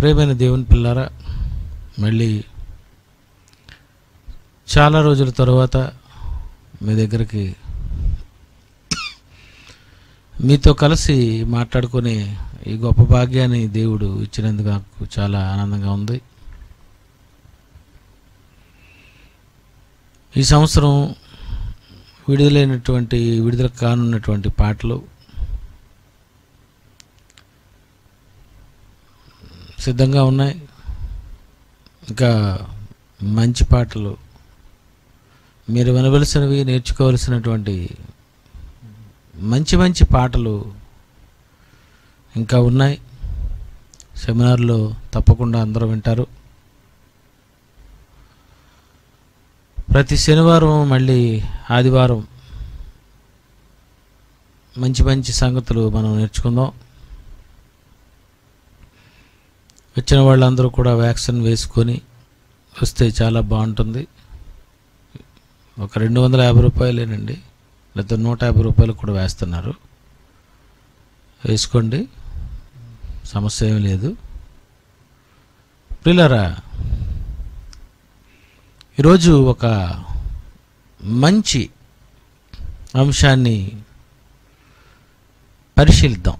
ప్రేమైన దేవుని పిల్లారా మళ్ళీ చాలా రోజుల తర్వాత మీ దగ్గరికి మీతో కలిసి మాట్లాడుకునే ఈ గొప్ప భాగ్యాన్ని దేవుడు ఇచ్చినందుకు నాకు చాలా ఆనందంగా ఉంది ఈ సంవత్సరం విడుదలైనటువంటి విడుదల కానున్నటువంటి పాటలు సిద్ధంగా ఉన్నాయి ఇంకా మంచి పాటలు మీరు వినవలసినవి నేర్చుకోవలసినటువంటి మంచి మంచి పాటలు ఇంకా ఉన్నాయి సెమినార్లో తప్పకుండా అందరూ వింటారు ప్రతి శనివారం మళ్ళీ ఆదివారం మంచి మంచి సంగతులు మనం నేర్చుకుందాం వచ్చిన వాళ్ళందరూ కూడా వ్యాక్సిన్ వేసుకొని వస్తే చాలా బాగుంటుంది ఒక రెండు వందల యాభై రూపాయలేనండి లేదా నూట యాభై రూపాయలు కూడా వేస్తున్నారు వేసుకోండి సమస్య ఏం లేదు పిల్లరా ఈరోజు ఒక మంచి అంశాన్ని పరిశీలిద్దాం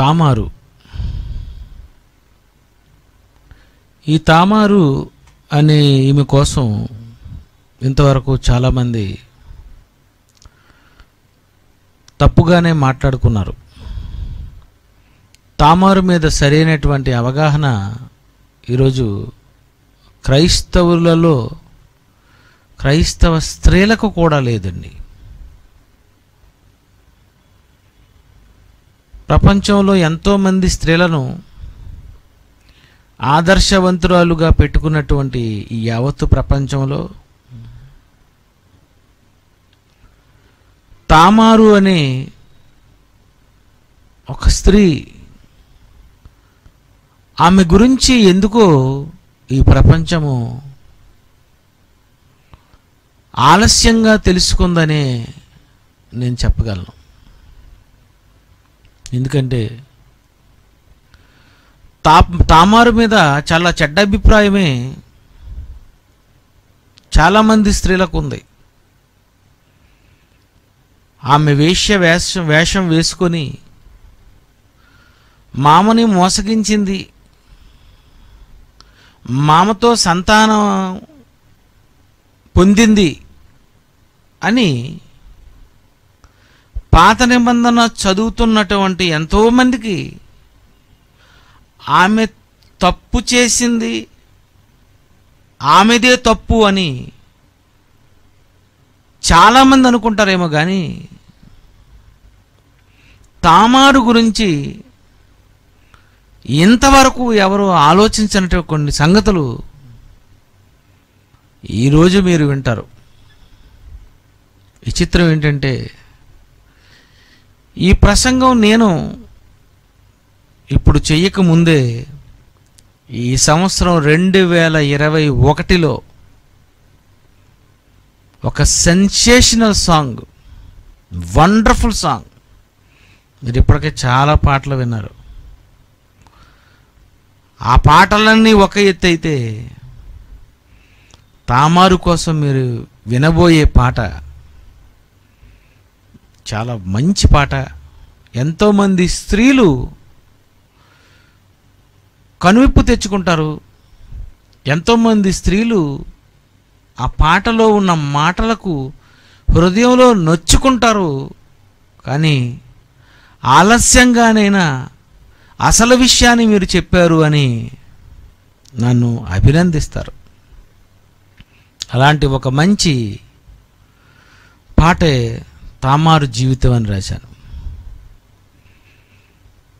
తామారు ఈ తామారు అనే ఈమె కోసం ఇంతవరకు చాలామంది తప్పుగానే మాట్లాడుకున్నారు తామారు మీద సరైనటువంటి అవగాహన ఈరోజు క్రైస్తవులలో క్రైస్తవ స్త్రీలకు కూడా లేదండి ప్రపంచంలో ఎంతోమంది స్త్రీలను ఆదర్శవంతురాలుగా పెట్టుకున్నటువంటి యావత్తు ప్రపంచంలో తామారు అనే ఒక స్త్రీ ఆమె గురించి ఎందుకో ఈ ప్రపంచము ఆలస్యంగా తెలుసుకుందనే నేను చెప్పగలను ఎందుకంటే తా తామారు మీద చాలా చెడ్డ అభిప్రాయమే చాలామంది స్త్రీలకు ఉంది ఆమె వేష్య వేషం వేషం వేసుకొని మామని మోసగించింది మామతో సంతానం పొందింది అని పాత నిబంధన చదువుతున్నటువంటి ఎంతోమందికి ఆమె తప్పు చేసింది ఆమెదే తప్పు అని చాలామంది అనుకుంటారేమో కానీ తామారు గురించి ఇంతవరకు ఎవరు ఆలోచించినట్టు కొన్ని సంగతులు ఈరోజు మీరు వింటారు విచిత్రం ఏంటంటే ఈ ప్రసంగం నేను ఇప్పుడు చెయ్యకముందే ఈ సంవత్సరం రెండు వేల ఇరవై ఒకటిలో ఒక సెన్సేషనల్ సాంగ్ వండర్ఫుల్ సాంగ్ మీరు ఇప్పటికే చాలా పాటలు విన్నారు ఆ పాటలన్నీ ఒక ఎత్తు అయితే తామారు కోసం మీరు వినబోయే పాట చాలా మంచి పాట ఎంతోమంది స్త్రీలు కనువిప్పు తెచ్చుకుంటారు ఎంతోమంది స్త్రీలు ఆ పాటలో ఉన్న మాటలకు హృదయంలో నొచ్చుకుంటారు కానీ ఆలస్యంగానైనా అసలు విషయాన్ని మీరు చెప్పారు అని నన్ను అభినందిస్తారు అలాంటి ఒక మంచి పాటే తామారు జీవితం అని రాశాను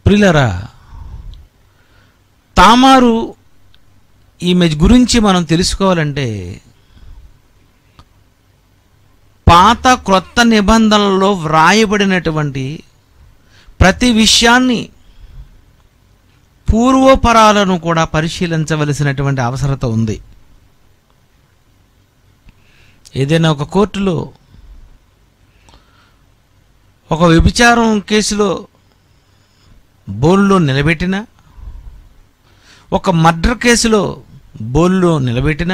ప్రిలరా తామారు ఈమె గురించి మనం తెలుసుకోవాలంటే పాత క్రొత్త నిబంధనలలో వ్రాయబడినటువంటి ప్రతి విషయాన్ని పూర్వపరాలను కూడా పరిశీలించవలసినటువంటి అవసరత ఉంది ఏదైనా ఒక కోర్టులో ఒక వ్యభిచారం కేసులో బోల్లో నిలబెట్టిన ఒక మర్డర్ కేసులో బోలులో నిలబెట్టిన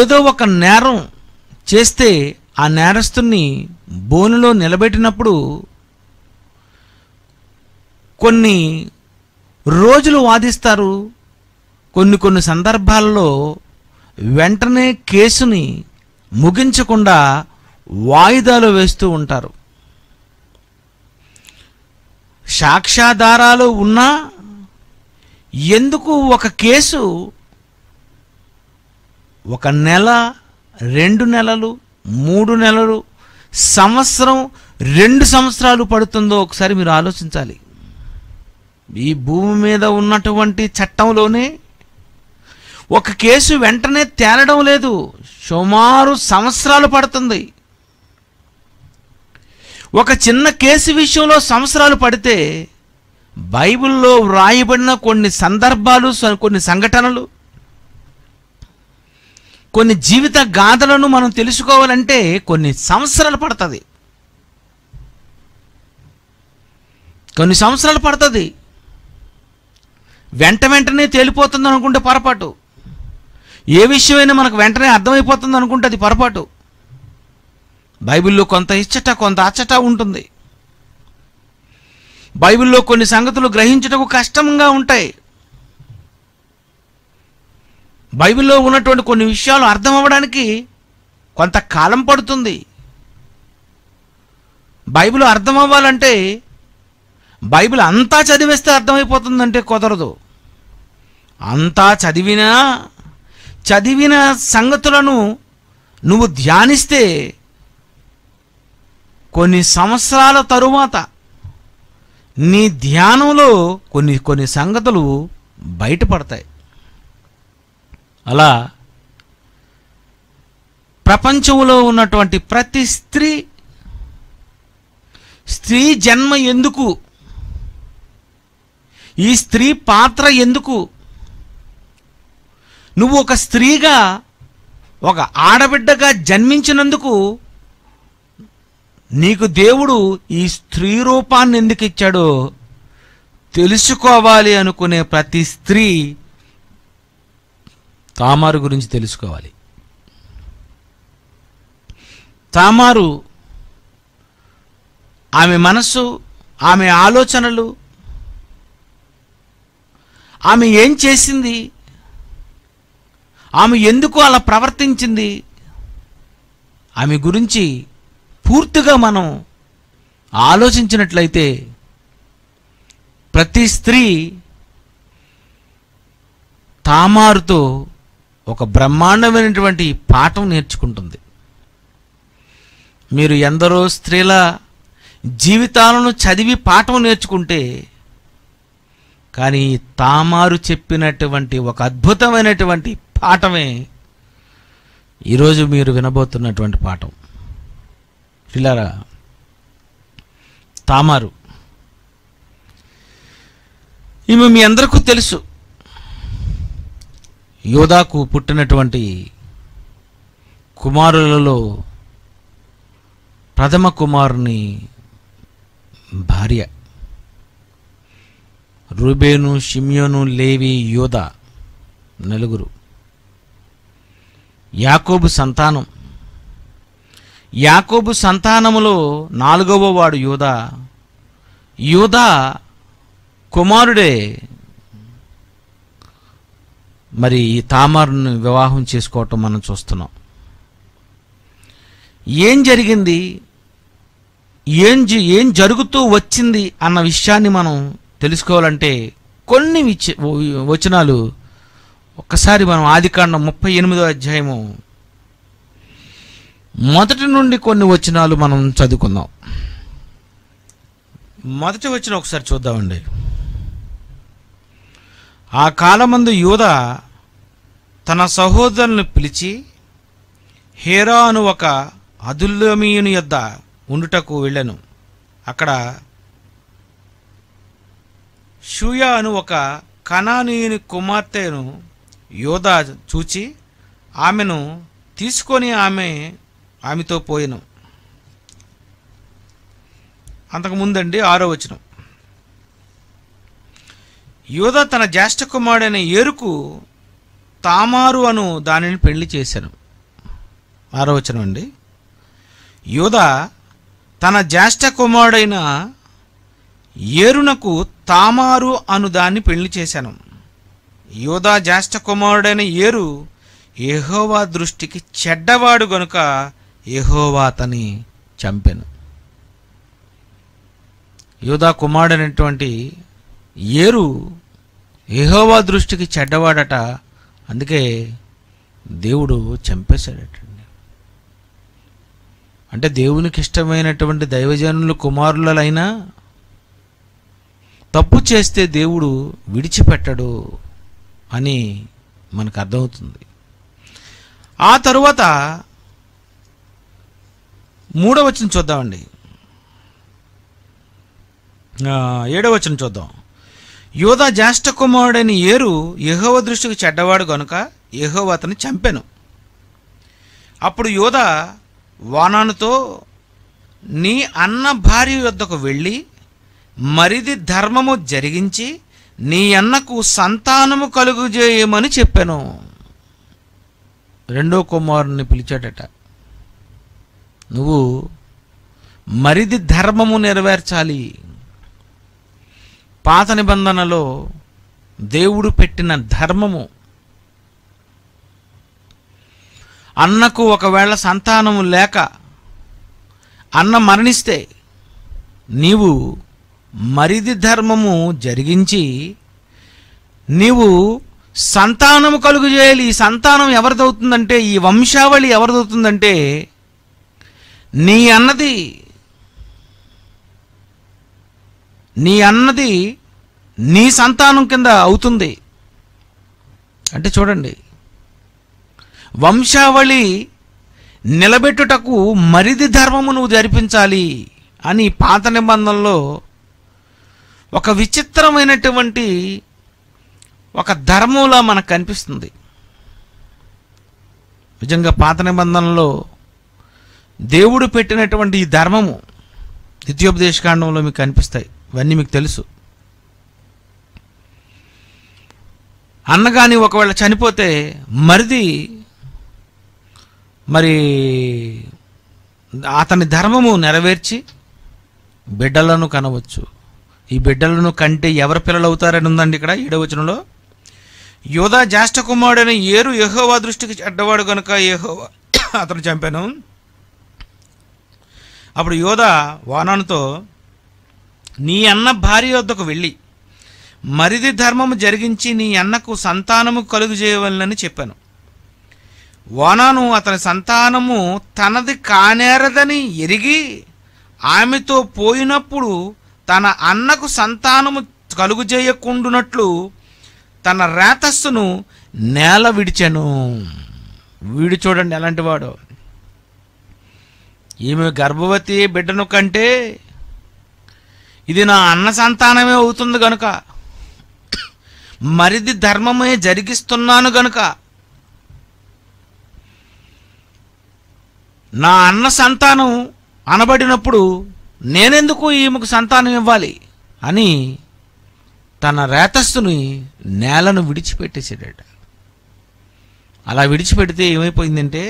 ఏదో ఒక నేరం చేస్తే ఆ నేరస్తుని బోనులో నిలబెట్టినప్పుడు కొన్ని రోజులు వాదిస్తారు కొన్ని కొన్ని సందర్భాల్లో వెంటనే కేసుని ముగించకుండా వాయిదాలు వేస్తూ ఉంటారు సాక్ష్యాధారాలు ఉన్నా ఎందుకు ఒక కేసు ఒక నెల రెండు నెలలు మూడు నెలలు సంవత్సరం రెండు సంవత్సరాలు పడుతుందో ఒకసారి మీరు ఆలోచించాలి ఈ భూమి మీద ఉన్నటువంటి చట్టంలోనే ఒక కేసు వెంటనే తేలడం లేదు సుమారు సంవత్సరాలు పడుతుంది ఒక చిన్న కేసు విషయంలో సంవత్సరాలు పడితే బైబిల్లో వ్రాయబడిన కొన్ని సందర్భాలు కొన్ని సంఘటనలు కొన్ని జీవిత గాథలను మనం తెలుసుకోవాలంటే కొన్ని సంవత్సరాలు పడుతుంది కొన్ని సంవత్సరాలు పడుతుంది వెంట వెంటనే తేలిపోతుంది అనుకుంటే పొరపాటు ఏ విషయమైనా మనకు వెంటనే అర్థమైపోతుంది అనుకుంటే అది పొరపాటు బైబిల్లో కొంత ఇచ్చట కొంత అచ్చట ఉంటుంది బైబిల్లో కొన్ని సంగతులు గ్రహించటకు కష్టంగా ఉంటాయి బైబిల్లో ఉన్నటువంటి కొన్ని విషయాలు అర్థం అవ్వడానికి కొంతకాలం పడుతుంది బైబిల్ అర్థం అవ్వాలంటే బైబిల్ అంతా చదివేస్తే అర్థమైపోతుందంటే కుదరదు అంతా చదివినా చదివిన సంగతులను నువ్వు ధ్యానిస్తే కొన్ని సంవత్సరాల తరువాత నీ ధ్యానంలో కొన్ని కొన్ని సంగతులు బయటపడతాయి అలా ప్రపంచంలో ఉన్నటువంటి ప్రతి స్త్రీ స్త్రీ జన్మ ఎందుకు ఈ స్త్రీ పాత్ర ఎందుకు నువ్వు ఒక స్త్రీగా ఒక ఆడబిడ్డగా జన్మించినందుకు నీకు దేవుడు ఈ స్త్రీ రూపాన్ని ఎందుకు ఇచ్చాడో తెలుసుకోవాలి అనుకునే ప్రతి స్త్రీ తామారు గురించి తెలుసుకోవాలి తామారు ఆమె మనస్సు ఆమె ఆలోచనలు ఆమె ఏం చేసింది ఆమె ఎందుకు అలా ప్రవర్తించింది ఆమె గురించి పూర్తిగా మనం ఆలోచించినట్లయితే ప్రతి స్త్రీ తామారుతో ఒక బ్రహ్మాండమైనటువంటి పాఠం నేర్చుకుంటుంది మీరు ఎందరో స్త్రీల జీవితాలను చదివి పాఠం నేర్చుకుంటే కానీ తామారు చెప్పినటువంటి ఒక అద్భుతమైనటువంటి పాఠమే ఈరోజు మీరు వినబోతున్నటువంటి పాఠం పిల్లారా తామారు ఈమె మీ అందరికీ తెలుసు యోధాకు పుట్టినటువంటి కుమారులలో ప్రథమ కుమారుని భార్య రూబేను షిమ్యోను లేవి యోధ నలుగురు యాకోబు సంతానం యాకోబు సంతానములో నాలుగవ వాడు యూదా యూదా కుమారుడే మరి ఈ తామర్ను వివాహం చేసుకోవటం మనం చూస్తున్నాం ఏం జరిగింది ఏం ఏం జరుగుతూ వచ్చింది అన్న విషయాన్ని మనం తెలుసుకోవాలంటే కొన్ని వచనాలు ఒక్కసారి మనం ఆదికాండం ముప్పై ఎనిమిదో అధ్యాయము మొదటి నుండి కొన్ని వచనాలు మనం చదువుకుందాం మొదటి వచ్చిన ఒకసారి చూద్దామండి ఆ కాలమందు యూద తన సహోదరులను పిలిచి హేరా అను ఒక అదుల్లోమీయుని యొద్ద ఉండుటకు వెళ్ళాను అక్కడ షూయా అను ఒక కణానీయుని కుమార్తెను యోధ చూచి ఆమెను తీసుకొని ఆమె ఆమెతో పోయినం అంతకుముందండి ఆరో వచనం యోధ తన జ్యేష్ఠ కుమారుడైన ఏరుకు తామారు అను దానిని పెళ్లి చేశాను ఆరో వచనం అండి యోధ తన జ్యేష్ఠ కుమారుడైన ఏరునకు తామారు అను దాన్ని పెళ్లి చేశాను యోధ జ్యేష్ఠ కుమారుడైన ఏరు యహోవా దృష్టికి చెడ్డవాడు గనుక ఏహోవా అతని చంపెను యోధా కుమారుడైనటువంటి ఏరు ఏహోవా దృష్టికి చెడ్డవాడట అందుకే దేవుడు చంపేశాడటండి అంటే దేవునికి ఇష్టమైనటువంటి దైవజనులు కుమారులైనా తప్పు చేస్తే దేవుడు విడిచిపెట్టడు అని మనకు అర్థమవుతుంది ఆ తరువాత మూడో వచ్చిన చూద్దామండి ఏడవ వచ్చిన చూద్దాం యోధా జ్యేష్ఠ కుమారుడైన ఏరు యహోవ దృష్టికి చెడ్డవాడు గనుక యహోవ అతని చంపెను అప్పుడు యోధ వానానుతో నీ అన్న భార్య యొద్దకు వెళ్ళి మరిది ధర్మము జరిగించి నీ అన్నకు సంతానము కలుగుజేయమని చెప్పాను రెండో కుమారుని పిలిచాడట నువ్వు మరిది ధర్మము నెరవేర్చాలి పాత నిబంధనలో దేవుడు పెట్టిన ధర్మము అన్నకు ఒకవేళ సంతానము లేక అన్న మరణిస్తే నీవు మరిది ధర్మము జరిగించి నీవు సంతానము కలుగు చేయాలి ఈ సంతానం ఎవరిదవుతుందంటే ఈ వంశావళి ఎవరిదవుతుందంటే నీ అన్నది నీ అన్నది నీ సంతానం కింద అవుతుంది అంటే చూడండి వంశావళి నిలబెట్టుటకు మరిది ధర్మము నువ్వు జరిపించాలి అని పాత నిబంధనలో ఒక విచిత్రమైనటువంటి ఒక ధర్మంలా మనకు కనిపిస్తుంది నిజంగా పాత నిబంధనలో దేవుడు పెట్టినటువంటి ఈ ధర్మము కాండంలో మీకు కనిపిస్తాయి ఇవన్నీ మీకు తెలుసు అన్నగాని ఒకవేళ చనిపోతే మరిది మరి అతని ధర్మము నెరవేర్చి బిడ్డలను కనవచ్చు ఈ బిడ్డలను కంటే ఎవరి పిల్లలు అవుతారని ఉందండి ఇక్కడ ఏడవచనంలో యోధా జ్యేష్ఠ కుమారుడైన ఏరు యహోవా దృష్టికి చెడ్డవాడు గనుక యహోవా అతను చంపాను అప్పుడు యోధ వాననుతో నీ అన్న భార్య వద్దకు వెళ్ళి మరిది ధర్మము జరిగించి నీ అన్నకు సంతానము కలుగు చేయవలనని చెప్పాను వానాను అతని సంతానము తనది కానేరదని ఎరిగి ఆమెతో పోయినప్పుడు తన అన్నకు సంతానము కలుగు చేయకుండునట్లు తన రేతస్సును నేల విడిచాను వీడు చూడండి వాడో ఈమె గర్భవతి బిడ్డను కంటే ఇది నా అన్న సంతానమే అవుతుంది గనుక మరిది ధర్మమే జరిగిస్తున్నాను గనుక నా అన్న సంతానం అనబడినప్పుడు నేనెందుకు ఈమెకు సంతానం ఇవ్వాలి అని తన రేతస్సుని నేలను విడిచిపెట్టేసాడట అలా విడిచిపెడితే ఏమైపోయిందంటే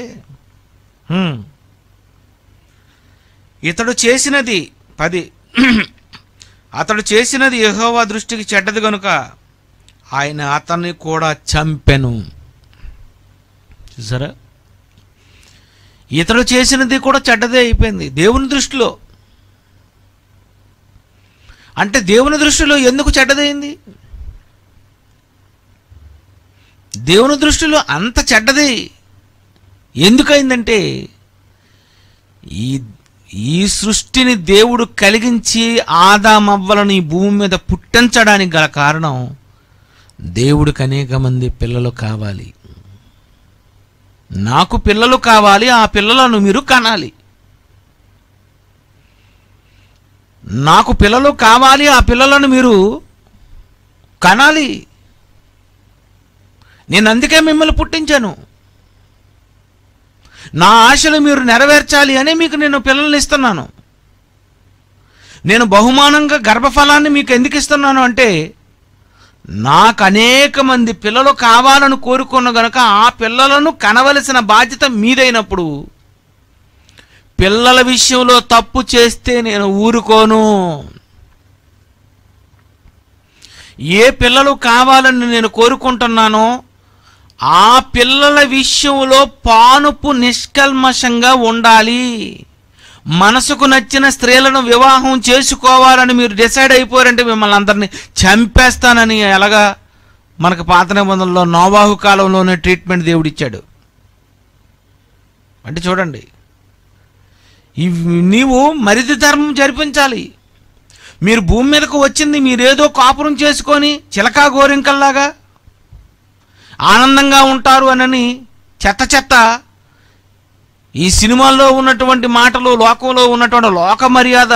ఇతడు చేసినది పది అతడు చేసినది యహోవా దృష్టికి చెడ్డది గనుక ఆయన అతన్ని కూడా చంపెను చూసారా ఇతడు చేసినది కూడా చెడ్డదే అయిపోయింది దేవుని దృష్టిలో అంటే దేవుని దృష్టిలో ఎందుకు చెడ్డదైంది దేవుని దృష్టిలో అంత చెడ్డది ఎందుకైందంటే ఈ ఈ సృష్టిని దేవుడు కలిగించి ఆదామవ్వలను ఈ భూమి మీద పుట్టించడానికి గల కారణం దేవుడికి అనేక మంది పిల్లలు కావాలి నాకు పిల్లలు కావాలి ఆ పిల్లలను మీరు కనాలి నాకు పిల్లలు కావాలి ఆ పిల్లలను మీరు కనాలి నేను అందుకే మిమ్మల్ని పుట్టించాను నా ఆశలు మీరు నెరవేర్చాలి అని మీకు నేను పిల్లల్ని ఇస్తున్నాను నేను బహుమానంగా గర్భఫలాన్ని మీకు ఎందుకు ఇస్తున్నాను అంటే నాకు అనేక మంది పిల్లలు కావాలని కోరుకున్న గనక ఆ పిల్లలను కనవలసిన బాధ్యత మీదైనప్పుడు పిల్లల విషయంలో తప్పు చేస్తే నేను ఊరుకోను ఏ పిల్లలు కావాలని నేను కోరుకుంటున్నానో ఆ పిల్లల విషయంలో పానుపు నిష్కల్మషంగా ఉండాలి మనసుకు నచ్చిన స్త్రీలను వివాహం చేసుకోవాలని మీరు డిసైడ్ అయిపోయారంటే మిమ్మల్ని అందరినీ చంపేస్తానని ఎలాగా మనకు పాత నిబంధనలో నోవాహు కాలంలోనే ట్రీట్మెంట్ దేవుడిచ్చాడు అంటే చూడండి నీవు మరిది ధర్మం జరిపించాలి మీరు భూమి మీదకు వచ్చింది మీరేదో కాపురం చేసుకొని చిలకా గోరింకల్లాగా ఆనందంగా ఉంటారు అనని చెత్త చెత్త ఈ సినిమాల్లో ఉన్నటువంటి మాటలు లోకంలో ఉన్నటువంటి లోక మర్యాద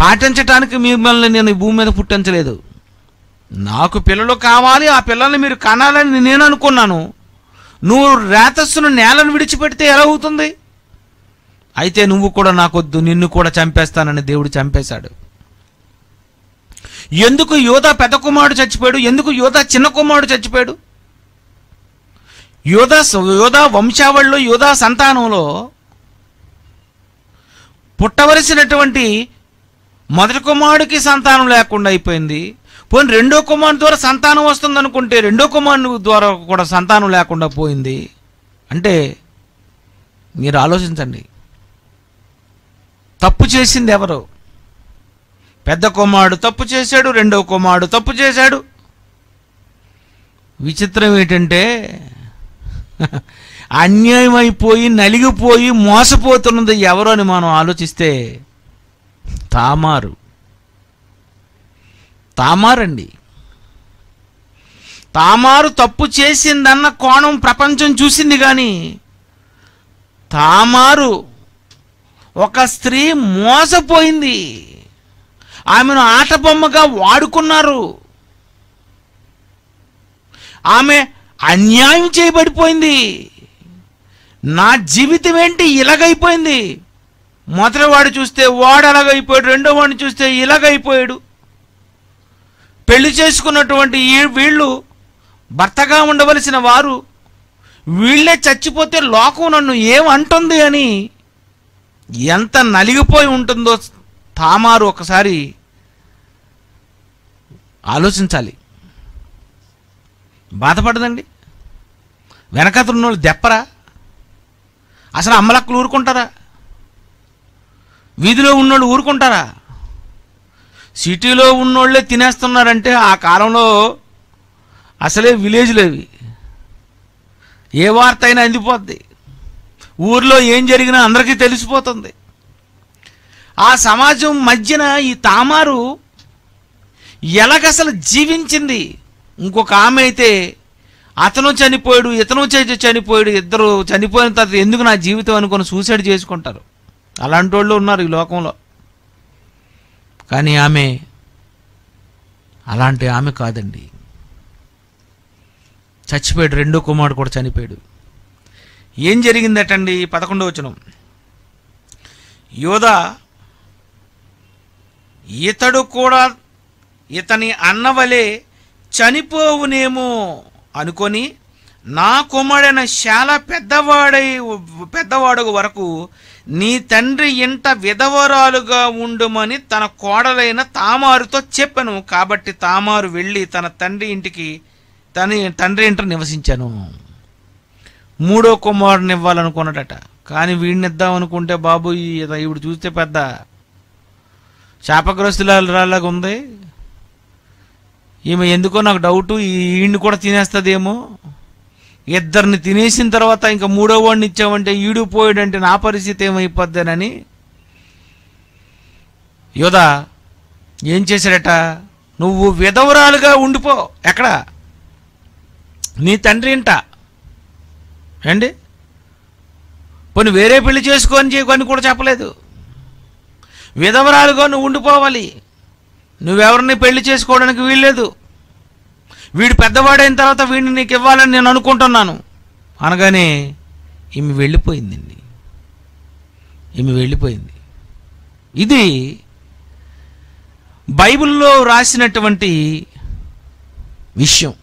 పాటించడానికి మిమ్మల్ని నేను భూమి మీద పుట్టించలేదు నాకు పిల్లలు కావాలి ఆ పిల్లల్ని మీరు కనాలని నేను అనుకున్నాను నువ్వు రేతస్సును నేలను విడిచిపెడితే ఎలా అవుతుంది అయితే నువ్వు కూడా నాకొద్దు నిన్ను కూడా చంపేస్తానని దేవుడు చంపేశాడు ఎందుకు యోధ పెద్ద కుమారుడు చచ్చిపోయాడు ఎందుకు యోధ చిన్న కుమారుడు చచ్చిపోయాడు యోధ యోధ వంశావళిలో యోధ సంతానంలో పుట్టవలసినటువంటి మొదటి కుమారుడికి సంతానం లేకుండా అయిపోయింది పోనీ రెండో కుమారుడు ద్వారా సంతానం వస్తుంది అనుకుంటే రెండో కుమారుడు ద్వారా కూడా సంతానం లేకుండా పోయింది అంటే మీరు ఆలోచించండి తప్పు చేసింది ఎవరు పెద్ద కుమారుడు తప్పు చేశాడు రెండవ కుమారుడు తప్పు చేశాడు విచిత్రం ఏంటంటే అన్యాయం అయిపోయి నలిగిపోయి మోసపోతున్నది ఎవరో అని మనం ఆలోచిస్తే తామారు తామారండి తామారు తప్పు చేసిందన్న కోణం ప్రపంచం చూసింది కానీ తామారు ఒక స్త్రీ మోసపోయింది ఆమెను ఆటబొమ్మగా వాడుకున్నారు ఆమె అన్యాయం చేయబడిపోయింది నా జీవితం ఏంటి ఇలాగైపోయింది మొదటివాడు చూస్తే వాడు అలాగైపోయాడు రెండో వాడిని చూస్తే ఇలాగైపోయాడు పెళ్లి చేసుకున్నటువంటి వీళ్ళు భర్తగా ఉండవలసిన వారు వీళ్ళే చచ్చిపోతే లోకం నన్ను ఏమంటుంది అని ఎంత నలిగిపోయి ఉంటుందో తామారు ఒకసారి ఆలోచించాలి బాధపడదండి వెనకతున్న వాళ్ళు దెప్పరా అసలు అమ్మలక్కలు ఊరుకుంటారా వీధిలో ఉన్నోళ్ళు ఊరుకుంటారా సిటీలో ఉన్నోళ్ళే తినేస్తున్నారంటే ఆ కాలంలో అసలే విలేజ్లేవి ఏ వార్త అయినా అందిపోద్ది ఊర్లో ఏం జరిగినా అందరికీ తెలిసిపోతుంది ఆ సమాజం మధ్యన ఈ తామారు ఎలాగసలు జీవించింది ఇంకొక ఆమె అయితే అతను చనిపోయాడు ఇతను చనిపోయాడు ఇద్దరు చనిపోయిన తర్వాత ఎందుకు నా జీవితం అనుకుని సూసైడ్ చేసుకుంటారు అలాంటి వాళ్ళు ఉన్నారు ఈ లోకంలో కానీ ఆమె అలాంటి ఆమె కాదండి చచ్చిపోయాడు రెండో కుమారుడు కూడా చనిపోయాడు ఏం జరిగిందటండి పదకొండవచనం వచనం యోధ ఇతడు కూడా ఇతని అన్నవలే చనిపోవునేమో అనుకొని నా కుమారుడైన చాలా పెద్దవాడై పెద్దవాడు వరకు నీ తండ్రి ఇంట విధవరాలుగా ఉండుమని తన కోడలైన తామారుతో చెప్పను కాబట్టి తామారు వెళ్ళి తన తండ్రి ఇంటికి తన తండ్రి ఇంట నివసించాను మూడో కుమారుని ఇవ్వాలనుకున్నాడట కానీ వీడినిద్దాం అనుకుంటే బాబు ఈవిడు చూస్తే పెద్ద శాపగ్రస్తులలాగా ఉంది ఈమె ఎందుకో నాకు డౌటు ఈయన్ని కూడా తినేస్తుందేమో ఇద్దరిని తినేసిన తర్వాత ఇంకా మూడో వాడిని ఇచ్చామంటే ఈడు పోయాడంటే నా పరిస్థితి ఏమైపోద్దేనని యోధ ఏం చేశాడట నువ్వు విధవరాలుగా ఉండిపో ఎక్కడ నీ తండ్రి ఇంట ఏండి పోనీ వేరే పెళ్లి చేసుకోని చేయకొని కూడా చెప్పలేదు విధవరాలుగా నువ్వు ఉండిపోవాలి నువ్వెవరిని పెళ్లి చేసుకోవడానికి వీల్లేదు వీడు పెద్దవాడైన తర్వాత వీడిని నీకు ఇవ్వాలని నేను అనుకుంటున్నాను అనగానే ఈమె వెళ్ళిపోయిందండి ఈమె వెళ్ళిపోయింది ఇది బైబిల్లో రాసినటువంటి విషయం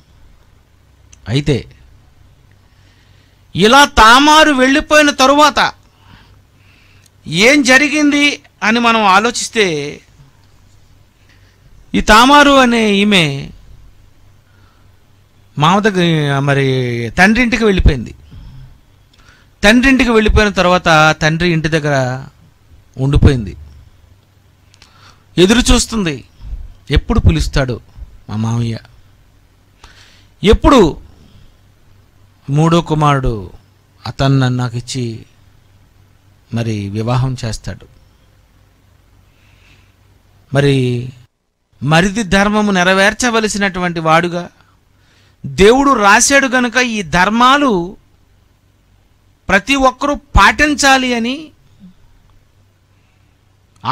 అయితే ఇలా తామారు వెళ్ళిపోయిన తరువాత ఏం జరిగింది అని మనం ఆలోచిస్తే ఈ తామారు అనే ఈమె మామ దగ్గర మరి తండ్రి ఇంటికి వెళ్ళిపోయింది తండ్రి ఇంటికి వెళ్ళిపోయిన తర్వాత తండ్రి ఇంటి దగ్గర ఉండిపోయింది ఎదురు చూస్తుంది ఎప్పుడు పిలుస్తాడు మా మామయ్య ఎప్పుడు మూడో కుమారుడు అతను నాకు ఇచ్చి మరి వివాహం చేస్తాడు మరి మరిది ధర్మము నెరవేర్చవలసినటువంటి వాడుగా దేవుడు రాశాడు గనుక ఈ ధర్మాలు ప్రతి ఒక్కరూ పాటించాలి అని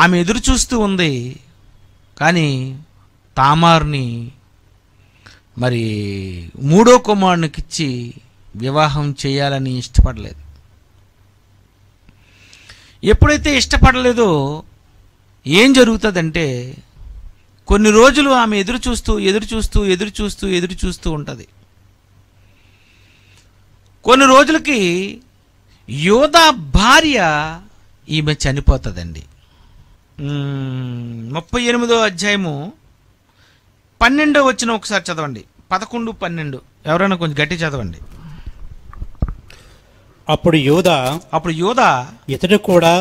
ఆమె ఎదురు చూస్తూ ఉంది కానీ తామార్ని మరి మూడో కుమారునికిచ్చి వివాహం చేయాలని ఇష్టపడలేదు ఎప్పుడైతే ఇష్టపడలేదో ఏం జరుగుతుందంటే కొన్ని రోజులు ఆమె ఎదురు చూస్తూ ఎదురు చూస్తూ ఎదురు చూస్తూ ఎదురు చూస్తూ ఉంటుంది కొన్ని రోజులకి యోధా భార్య ఈమె చనిపోతుందండి ముప్పై ఎనిమిదో అధ్యాయము పన్నెండో వచ్చిన ఒకసారి చదవండి పదకొండు పన్నెండు ఎవరైనా కొంచెం గట్టి చదవండి అప్పుడు యోధ అప్పుడు యోధ ఇతడు కూడా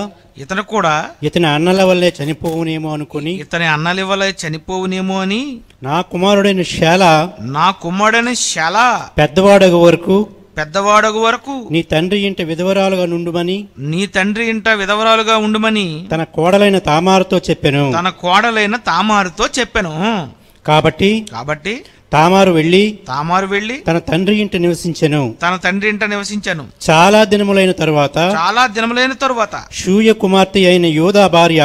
ఇతను కూడా ఇతని అన్నల వల్లే చనిపోవునేమో అనుకుని ఇతని అన్నల వల్లే చనిపోవునేమో అని నా కుమారుడైన శాల నా కుమారుడైన శాల పెద్దవాడగ వరకు పెద్దవాడగ వరకు నీ తండ్రి ఇంట విధవరాలుగా నుండుమని నీ తండ్రి ఇంట విధవరాలుగా ఉండుమని తన కోడలైన తామారుతో చెప్పాను తన కోడలైన తామారుతో చెప్పాను కాబట్టి కాబట్టి తామారు వెళ్ళి తామారు వెళ్ళి తన తండ్రి ఇంట నివసించను తన తండ్రి ఇంట నివసించను చాలా దినములైన తరువాత చాలా దినములైన తరువాత షూయ కుమార్తె అయిన యోధా భార్య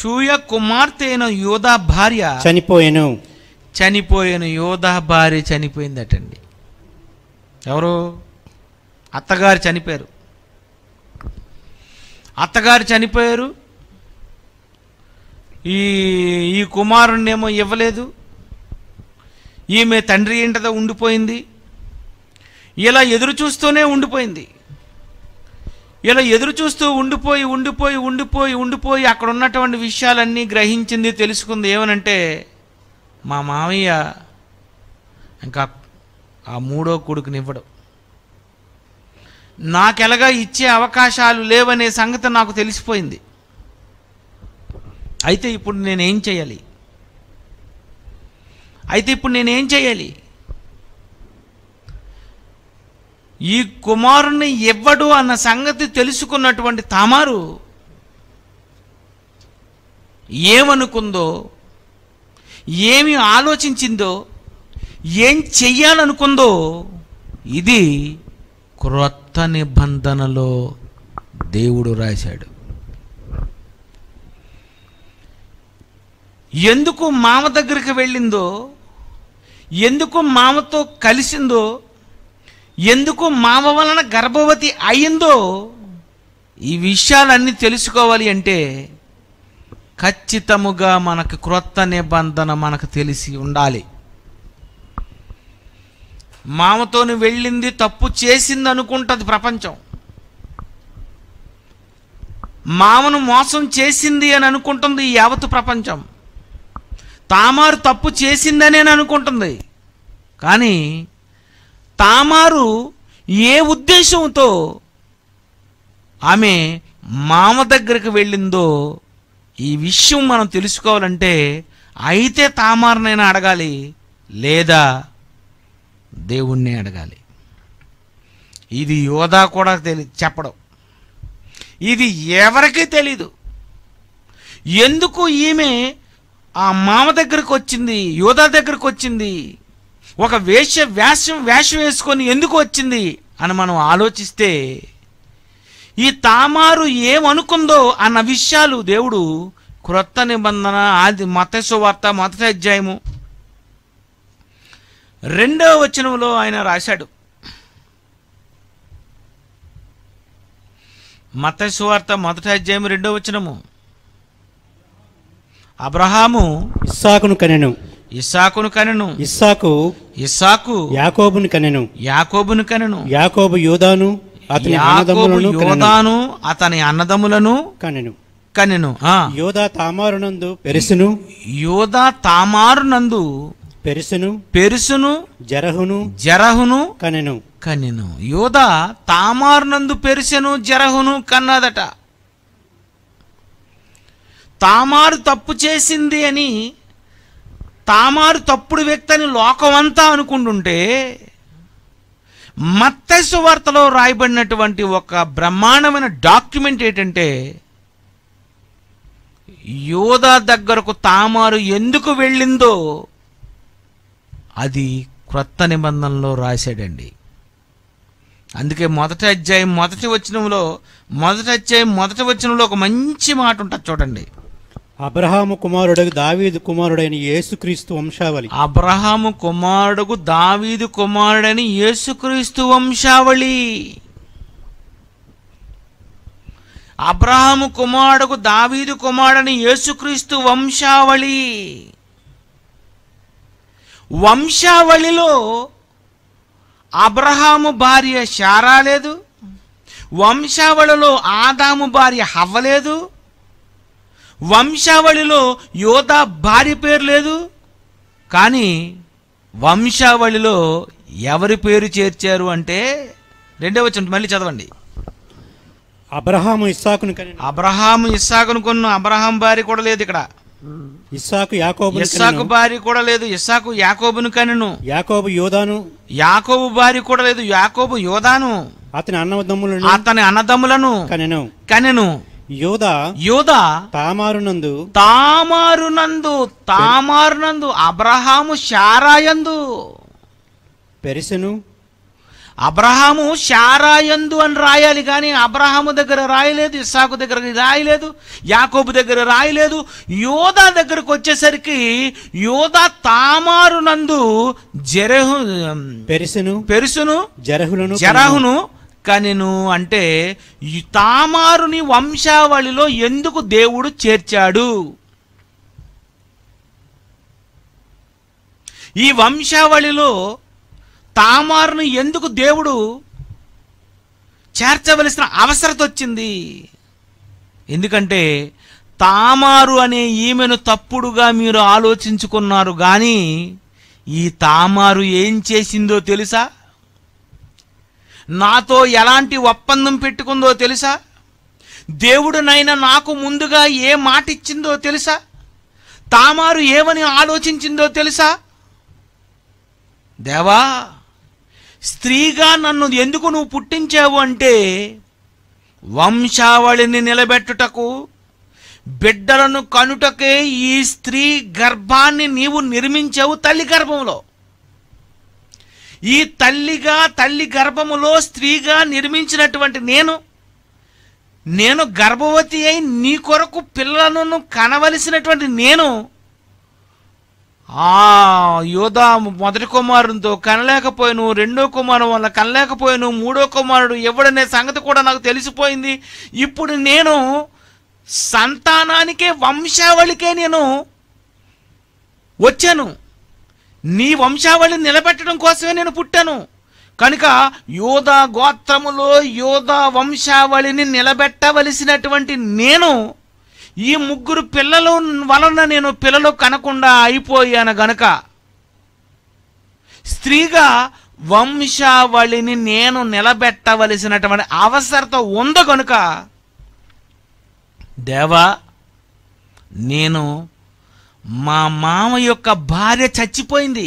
షూయ కుమార్తె అయిన యోధా భార్య చనిపోయాను చనిపోయిన యోధా భార్య చనిపోయిందటండి ఎవరు అత్తగారు చనిపోయారు అత్తగారు చనిపోయారు ఈ ఈ కుమారుణ్ణేమో ఇవ్వలేదు ఈమె తండ్రి ఏంటదో ఉండిపోయింది ఇలా ఎదురు చూస్తూనే ఉండిపోయింది ఇలా ఎదురు చూస్తూ ఉండిపోయి ఉండిపోయి ఉండిపోయి ఉండిపోయి అక్కడ ఉన్నటువంటి విషయాలన్నీ గ్రహించింది తెలుసుకుంది ఏమనంటే మా మామయ్య ఇంకా ఆ మూడో కొడుకునివ్వడు నాకెలాగా ఇచ్చే అవకాశాలు లేవనే సంగతి నాకు తెలిసిపోయింది అయితే ఇప్పుడు నేనేం చేయాలి అయితే ఇప్పుడు నేనేం చేయాలి ఈ కుమారుణ్ణి ఇవ్వడు అన్న సంగతి తెలుసుకున్నటువంటి తామారు ఏమనుకుందో ఏమి ఆలోచించిందో ఏం చెయ్యాలనుకుందో ఇది క్రొత్త నిబంధనలో దేవుడు రాశాడు ఎందుకు మామ దగ్గరికి వెళ్ళిందో ఎందుకు మామతో కలిసిందో ఎందుకు మామ వలన గర్భవతి అయిందో ఈ విషయాలన్నీ తెలుసుకోవాలి అంటే ఖచ్చితముగా మనకు క్రొత్త నిబంధన మనకు తెలిసి ఉండాలి మామతోని వెళ్ళింది తప్పు చేసింది అనుకుంటుంది ప్రపంచం మామను మోసం చేసింది అని అనుకుంటుంది ఈ యావత్ ప్రపంచం తామారు తప్పు చేసిందనే అనుకుంటుంది కానీ తామారు ఏ ఉద్దేశంతో ఆమె మామ దగ్గరికి వెళ్ళిందో ఈ విషయం మనం తెలుసుకోవాలంటే అయితే తామారునైనా అడగాలి లేదా దేవుణ్ణి అడగాలి ఇది యోధా కూడా తెలి చెప్పడం ఇది ఎవరికీ తెలీదు ఎందుకు ఈమె ఆ మామ దగ్గరకు వచ్చింది యోధ దగ్గరకు వచ్చింది ఒక వేష వేషం వేషం వేసుకొని ఎందుకు వచ్చింది అని మనం ఆలోచిస్తే ఈ తామారు ఏమనుకుందో అన్న విషయాలు దేవుడు క్రొత్త నిబంధన ఆది మతసువార్త మొదటి అధ్యాయము రెండవ వచనంలో ఆయన రాశాడు మతసువార్త మొదటి అధ్యాయం రెండవ వచనము అబ్రహాము ఇస్సాకును కనెను ఇస్సాకును కనెను ఇస్సాకు ఇస్సాకు యాకోబును కనెను యాకోబును కనెను యాకోబు యోదాను అతని యోదాను అతని అన్నదమ్ములను కనెను కనెను యోధా తామారునందు పెరుసును యోధా తామారునందు పెరుసును పెరుసును జరహును జరహును కనెను కనెను యోధా తామారునందు పెరుసెను జరహును కన్నదట తామారు తప్పు చేసింది అని తామారు తప్పుడు వ్యక్తి అని లోకమంతా అనుకుంటుంటే మత్తస్సు వార్తలో రాయబడినటువంటి ఒక బ్రహ్మాండమైన డాక్యుమెంట్ ఏంటంటే యోధా దగ్గరకు తామారు ఎందుకు వెళ్ళిందో అది క్రొత్త నిబంధనలో రాశాడండి అందుకే మొదటి అధ్యాయం మొదటి వచనంలో మొదటి అధ్యాయం మొదటి వచనంలో ఒక మంచి మాట ఉంటుంది చూడండి అబ్రహాము కుమారుడు దావీదు కుమారుడైన యేసుక్రీస్తు వంశావళి అబ్రహాము కుమారుడు దావీదు కుమారుడని యేసుక్రీస్తు వంశావళి అబ్రహాము కుమారుడు దావీదు కుమారుడని యేసుక్రీస్తు వంశావళి వంశావళిలో అబ్రహాము భార్య శారా లేదు వంశావళిలో ఆదాము భార్య హవ్వలేదు వంశావళిలో యోధా భార్య పేరు లేదు కానీ వంశావళిలో ఎవరి పేరు చేర్చారు అంటే రెండవ వచ్చిన మళ్ళీ చదవండి అబ్రహాము ఇస్సాకును అబ్రహాము ఇస్సాకును కొన్న అబ్రహాం భార్య కూడా లేదు ఇక్కడ ఇస్సాకు యాకోబు ఇస్సాకు భార్య కూడా లేదు ఇస్సాకు యాకోబును కనెను యాకోబు యోధాను యాకోబు భార్య కూడా లేదు యాకోబు యోధాను అతని అన్నదమ్ములను అతని అన్నదమ్ములను కనెను కనెను యోదా యోదా తామారునందు తామారునందు తామారునందు అబ్రహాము శారాయందు పెరిసెను అబ్రహాము శారాయందు అని రాయాలి కానీ అబ్రహాము దగ్గర రాయలేదు ఇస్సాకు దగ్గర రాయలేదు యాకోబు దగ్గర రాయలేదు యోధా దగ్గరకు వచ్చేసరికి యోధా తామారునందు జరహు పెరుసును పెరుసును జరహులను జరహును కనెను అంటే తామారుని వంశావళిలో ఎందుకు దేవుడు చేర్చాడు ఈ వంశావళిలో తామారును ఎందుకు దేవుడు చేర్చవలసిన అవసరత వచ్చింది ఎందుకంటే తామారు అనే ఈమెను తప్పుడుగా మీరు ఆలోచించుకున్నారు కానీ ఈ తామారు ఏం చేసిందో తెలుసా నాతో ఎలాంటి ఒప్పందం పెట్టుకుందో తెలుసా దేవుడునైనా నాకు ముందుగా ఏ మాట ఇచ్చిందో తెలుసా తామారు ఏమని ఆలోచించిందో తెలుసా దేవా స్త్రీగా నన్ను ఎందుకు నువ్వు పుట్టించావు అంటే వంశావళిని నిలబెట్టుటకు బిడ్డలను కనుటకే ఈ స్త్రీ గర్భాన్ని నీవు నిర్మించావు తల్లి గర్భంలో ఈ తల్లిగా తల్లి గర్భములో స్త్రీగా నిర్మించినటువంటి నేను నేను గర్భవతి అయి నీ కొరకు పిల్లలను కనవలసినటువంటి నేను ఆ యోధా మొదటి కుమారునితో కనలేకపోయాను రెండో కుమారు వల్ల కనలేకపోయాను మూడో కుమారుడు ఎవడనే సంగతి కూడా నాకు తెలిసిపోయింది ఇప్పుడు నేను సంతానానికే వంశావళికే నేను వచ్చాను నీ వంశావళిని నిలబెట్టడం కోసమే నేను పుట్టాను కనుక యోధా గోత్రములో యోధా వంశావళిని నిలబెట్టవలసినటువంటి నేను ఈ ముగ్గురు పిల్లలు వలన నేను పిల్లలు కనకుండా అయిపోయాను గనక స్త్రీగా వంశావళిని నేను నిలబెట్టవలసినటువంటి అవసరత ఉంది కనుక దేవా నేను మా మామ యొక్క భార్య చచ్చిపోయింది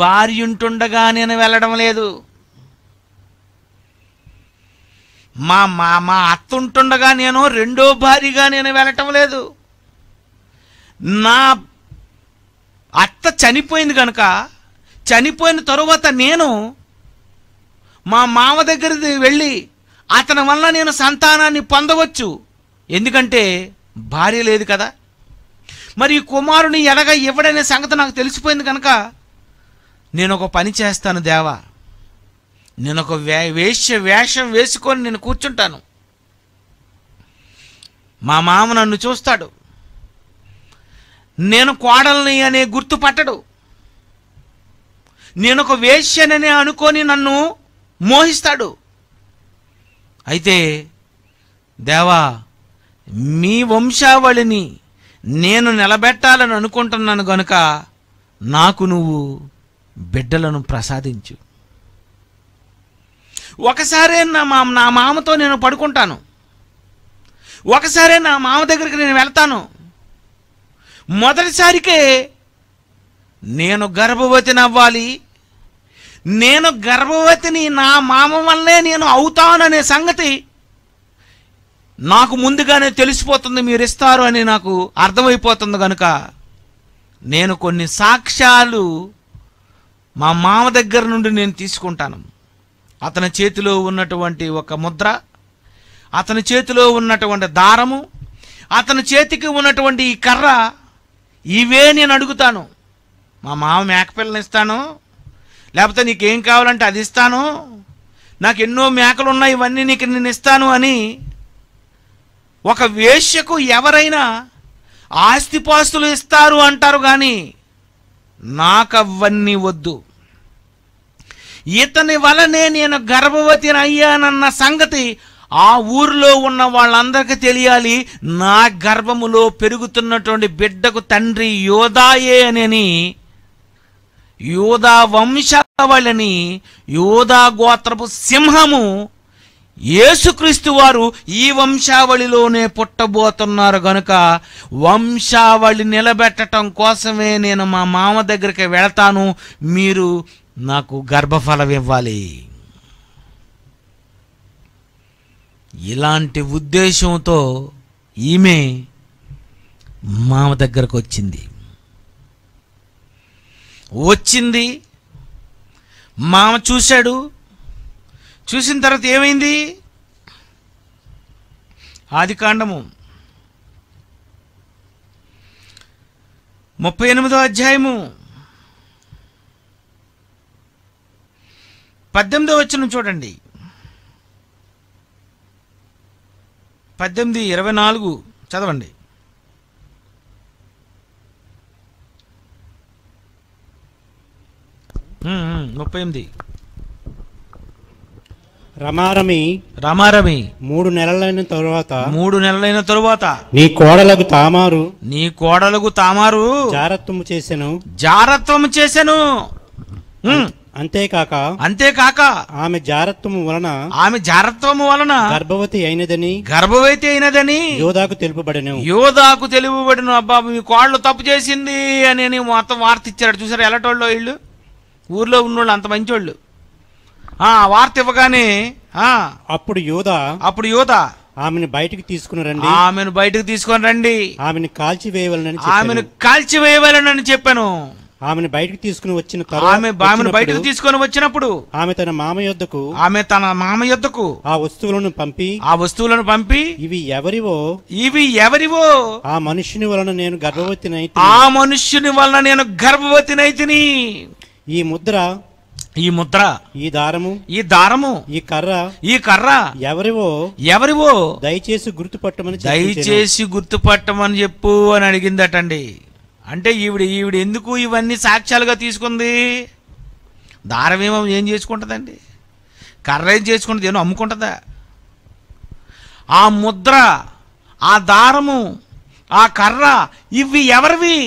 భార్య ఉంటుండగా నేను వెళ్ళడం లేదు మా మా మా అత్త ఉంటుండగా నేను రెండో భార్యగా నేను వెళ్ళటం లేదు నా అత్త చనిపోయింది కనుక చనిపోయిన తరువాత నేను మా మామ దగ్గరికి వెళ్ళి అతని వల్ల నేను సంతానాన్ని పొందవచ్చు ఎందుకంటే భార్య లేదు కదా మరి ఈ కుమారుని ఎలాగ ఇవ్వడనే సంగతి నాకు తెలిసిపోయింది కనుక నేను ఒక పని చేస్తాను దేవా నేను ఒక వే వేష్య వేషం వేసుకొని నేను కూర్చుంటాను మా మామ నన్ను చూస్తాడు నేను కోడల్ని అనే గుర్తుపట్టడు నేను ఒక వేష్యనని అనుకొని నన్ను మోహిస్తాడు అయితే దేవా మీ వంశావళిని నేను నిలబెట్టాలని అనుకుంటున్నాను గనుక నాకు నువ్వు బిడ్డలను ప్రసాదించు ఒకసారే నా మా నా మామతో నేను పడుకుంటాను ఒకసారే నా మామ దగ్గరికి నేను వెళ్తాను మొదటిసారికే నేను గర్భవతిని అవ్వాలి నేను గర్భవతిని నా మామ వల్లే నేను అవుతాననే సంగతి నాకు ముందుగానే తెలిసిపోతుంది మీరు ఇస్తారు అని నాకు అర్థమైపోతుంది కనుక నేను కొన్ని సాక్ష్యాలు మా మామ దగ్గర నుండి నేను తీసుకుంటాను అతని చేతిలో ఉన్నటువంటి ఒక ముద్ర అతని చేతిలో ఉన్నటువంటి దారము అతని చేతికి ఉన్నటువంటి ఈ కర్ర ఇవే నేను అడుగుతాను మా మామ మేకపిల్లని ఇస్తాను లేకపోతే నీకేం కావాలంటే అది ఇస్తాను నాకు ఎన్నో మేకలు ఉన్నాయి ఇవన్నీ నీకు నేను ఇస్తాను అని ఒక వేష్యకు ఎవరైనా ఆస్తిపాస్తులు ఇస్తారు అంటారు కానీ నాకవన్నీ వద్దు ఇతని వలనే నేను గర్భవతిని అయ్యానన్న సంగతి ఆ ఊరిలో ఉన్న వాళ్ళందరికీ తెలియాలి నా గర్భములో పెరుగుతున్నటువంటి బిడ్డకు తండ్రి యోధాయే అనని యోధా వాళ్ళని యోధా గోత్రపు సింహము యేసుక్రీస్తు వారు ఈ వంశావళిలోనే పుట్టబోతున్నారు గనుక వంశావళి నిలబెట్టడం కోసమే నేను మా మామ దగ్గరికి వెళతాను మీరు నాకు గర్భఫలం ఇవ్వాలి ఇలాంటి ఉద్దేశంతో ఈమె మామ దగ్గరకు వచ్చింది వచ్చింది మామ చూశాడు చూసిన తర్వాత ఏమైంది ఆది కాండము ముప్పై ఎనిమిదో అధ్యాయము పద్దెనిమిదో వచ్చిన చూడండి పద్దెనిమిది ఇరవై నాలుగు చదవండి ముప్పై ఎనిమిది రమారమి రమారమి మూడు నెలలైన తరువాత మూడు నెలలైన తరువాత నీ కోడలకు తామారు నీ కోడలకు తామారు జారత్వము చేశాను జారత్వము చేసెను అంతేకాక అంతేకాక ఆమె జారత్వము వలన ఆమె జారత్వము వలన గర్భవతి అయినదని గర్భవతి అయినదని యోధాకు తెలుపబడను యోధాకు తెలుపుబడిన అబ్బా మీ కోళ్ళు తప్పు చేసింది అని మొత్తం వార్త ఇచ్చాడు చూసారు ఎలాటోళ్ళు వీళ్ళు ఊర్లో ఉన్నోళ్ళు అంత వాళ్ళు ఆ వార్త ఇవ్వగానే అప్పుడు యోధ అప్పుడు యోధ ఆమెను బయటికి తీసుకుని రండి ఆమెను బయటకు తీసుకుని రండి ఆమెను కాల్చివేయవలనని ఆమెను కాల్చివేయవలనని చెప్పాను ఆమెను బయటకు తీసుకుని వచ్చిన ఆమె ఆమెను బయటకు తీసుకుని వచ్చినప్పుడు ఆమె తన మామ యొద్దకు ఆమె తన మామ యొద్దకు ఆ వస్తువులను పంపి ఆ వస్తువులను పంపి ఇవి ఎవరివో ఇవి ఎవరివో ఆ మనుషుని వలన నేను గర్భవతి ఆ మనుష్యుని వలన నేను గర్భవతి ఈ ముద్ర ఈ ముద్ర ఈ దారము ఈ దారము ఈ కర్ర ఈ కర్ర ఎవరివో ఎవరివో దయచేసి గుర్తుపట్టమని దయచేసి గుర్తుపట్టమని చెప్పు అని అడిగిందటండి అంటే ఈవిడ ఈవిడ ఎందుకు ఇవన్నీ సాక్ష్యాలుగా తీసుకుంది దారమేమో ఏం చేసుకుంటుందండి కర్ర ఏం చేసుకుంటుంది ఏమో అమ్ముకుంటుందా ఆ ముద్ర ఆ దారము ఆ కర్ర ఇవి ఎవరివి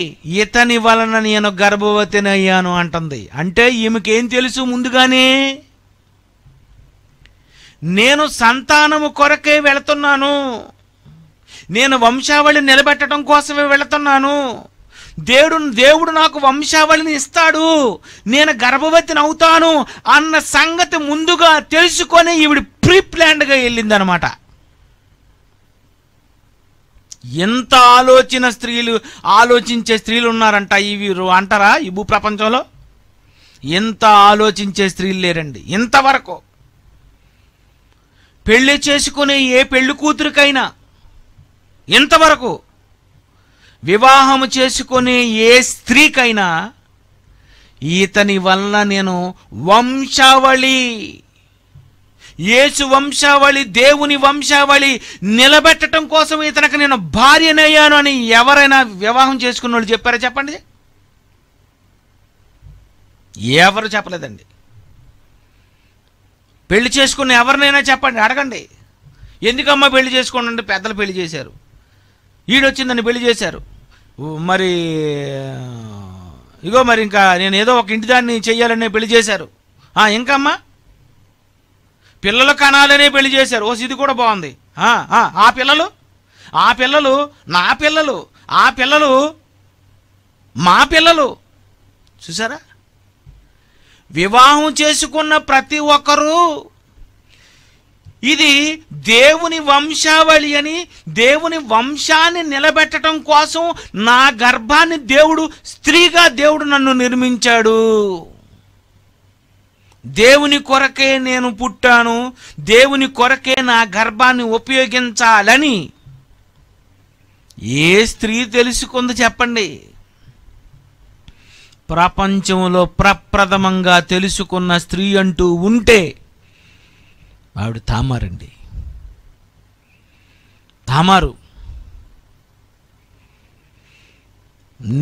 ఇతని వలన నేను గర్భవతిని అయ్యాను అంటుంది అంటే ఈమెకేం తెలుసు ముందుగానే నేను సంతానము కొరకే వెళుతున్నాను నేను వంశావళి నిలబెట్టడం కోసమే వెళుతున్నాను దేవుడు దేవుడు నాకు వంశావళిని ఇస్తాడు నేను గర్భవతిని అవుతాను అన్న సంగతి ముందుగా తెలుసుకొని ఈవిడ ప్రీప్లాన్డ్గా వెళ్ళిందనమాట ఎంత ఆలోచన స్త్రీలు ఆలోచించే స్త్రీలు ఉన్నారంట వీరు అంటారా ఈ భూ ప్రపంచంలో ఎంత ఆలోచించే స్త్రీలు లేరండి ఇంతవరకు పెళ్లి చేసుకునే ఏ పెళ్లి కూతురికైనా ఇంతవరకు వివాహం చేసుకునే ఏ స్త్రీకైనా ఇతని వల్ల నేను వంశావళి యేసు వంశావళి దేవుని వంశావళి నిలబెట్టడం కోసం ఇతనికి నేను భార్యనయ్యాను అని ఎవరైనా వివాహం చేసుకున్న వాళ్ళు చెప్పారా చెప్పండి ఎవరు చెప్పలేదండి పెళ్లి చేసుకున్న ఎవరినైనా చెప్పండి అడగండి ఎందుకమ్మా పెళ్లి చేసుకోండి పెద్దలు పెళ్లి చేశారు ఈడొచ్చిందని పెళ్లి చేశారు మరి ఇగో మరి ఇంకా నేను ఏదో ఒక ఇంటి దాన్ని చెయ్యాలని పెళ్లి చేశారు ఇంకా అమ్మా పిల్లలు కనాలనే పెళ్లి చేశారు ఓసి ఇది కూడా బాగుంది ఆ పిల్లలు ఆ పిల్లలు నా పిల్లలు ఆ పిల్లలు మా పిల్లలు చూసారా వివాహం చేసుకున్న ప్రతి ఒక్కరూ ఇది దేవుని వంశావళి అని దేవుని వంశాన్ని నిలబెట్టడం కోసం నా గర్భాన్ని దేవుడు స్త్రీగా దేవుడు నన్ను నిర్మించాడు దేవుని కొరకే నేను పుట్టాను దేవుని కొరకే నా గర్భాన్ని ఉపయోగించాలని ఏ స్త్రీ తెలుసుకుంది చెప్పండి ప్రపంచంలో ప్రప్రథమంగా తెలుసుకున్న స్త్రీ అంటూ ఉంటే ఆవిడ తామారండి తామారు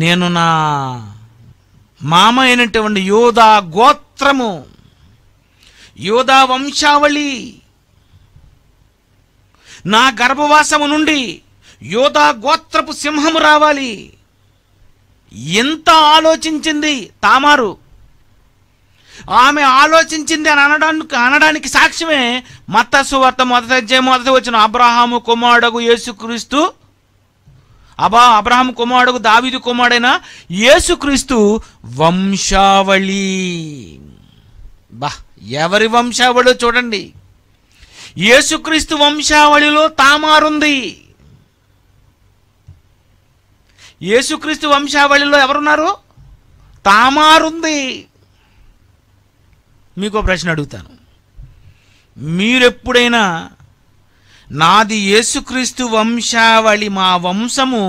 నేను నా మామ అయినటువంటి యోధా గోత్రము యోధా వంశావళి నా గర్భవాసము నుండి యోధా గోత్రపు సింహము రావాలి ఎంత ఆలోచించింది తామారు ఆమె ఆలోచించింది అని అనడానికి అనడానికి సాక్ష్యమే మత్త సువార్త మొదటి అధ్యాయం మొదటి వచ్చిన అబ్రహాము కుమారుడగు యేసుక్రీస్తు అబా అబ్రహాం కుమారుడు దావిది కుమారుడైన యేసుక్రీస్తు వంశావళి బా ఎవరి వంశావళిలో చూడండి యేసుక్రీస్తు వంశావళిలో తామారుంది యేసుక్రీస్తు వంశావళిలో ఎవరున్నారు తామారుంది మీకు ప్రశ్న అడుగుతాను మీరెప్పుడైనా నాది యేసుక్రీస్తు వంశావళి మా వంశము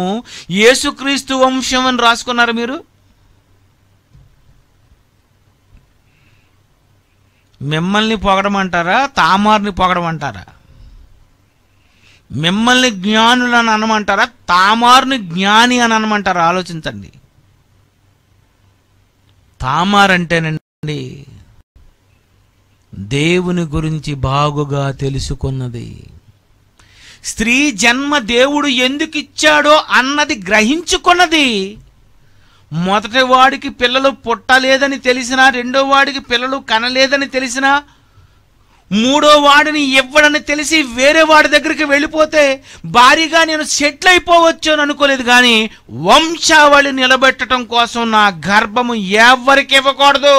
యేసుక్రీస్తు వంశం అని రాసుకున్నారు మీరు మిమ్మల్ని పొగడమంటారా పొగడం అంటారా మిమ్మల్ని జ్ఞానులు అని అనమంటారా తామారుని జ్ఞాని అని అనమంటారా ఆలోచించండి తామార్ అంటేనండి దేవుని గురించి బాగుగా తెలుసుకున్నది స్త్రీ జన్మ దేవుడు ఎందుకు ఇచ్చాడో అన్నది గ్రహించుకున్నది మొదటి వాడికి పిల్లలు పుట్టలేదని తెలిసినా రెండో వాడికి పిల్లలు కనలేదని తెలిసినా మూడో వాడిని ఇవ్వడని తెలిసి వేరే వాడి దగ్గరికి వెళ్ళిపోతే భారీగా నేను సెటిల్ అయిపోవచ్చు అని అనుకోలేదు కానీ వంశావళి నిలబెట్టడం కోసం నా గర్భము ఎవరికి ఇవ్వకూడదు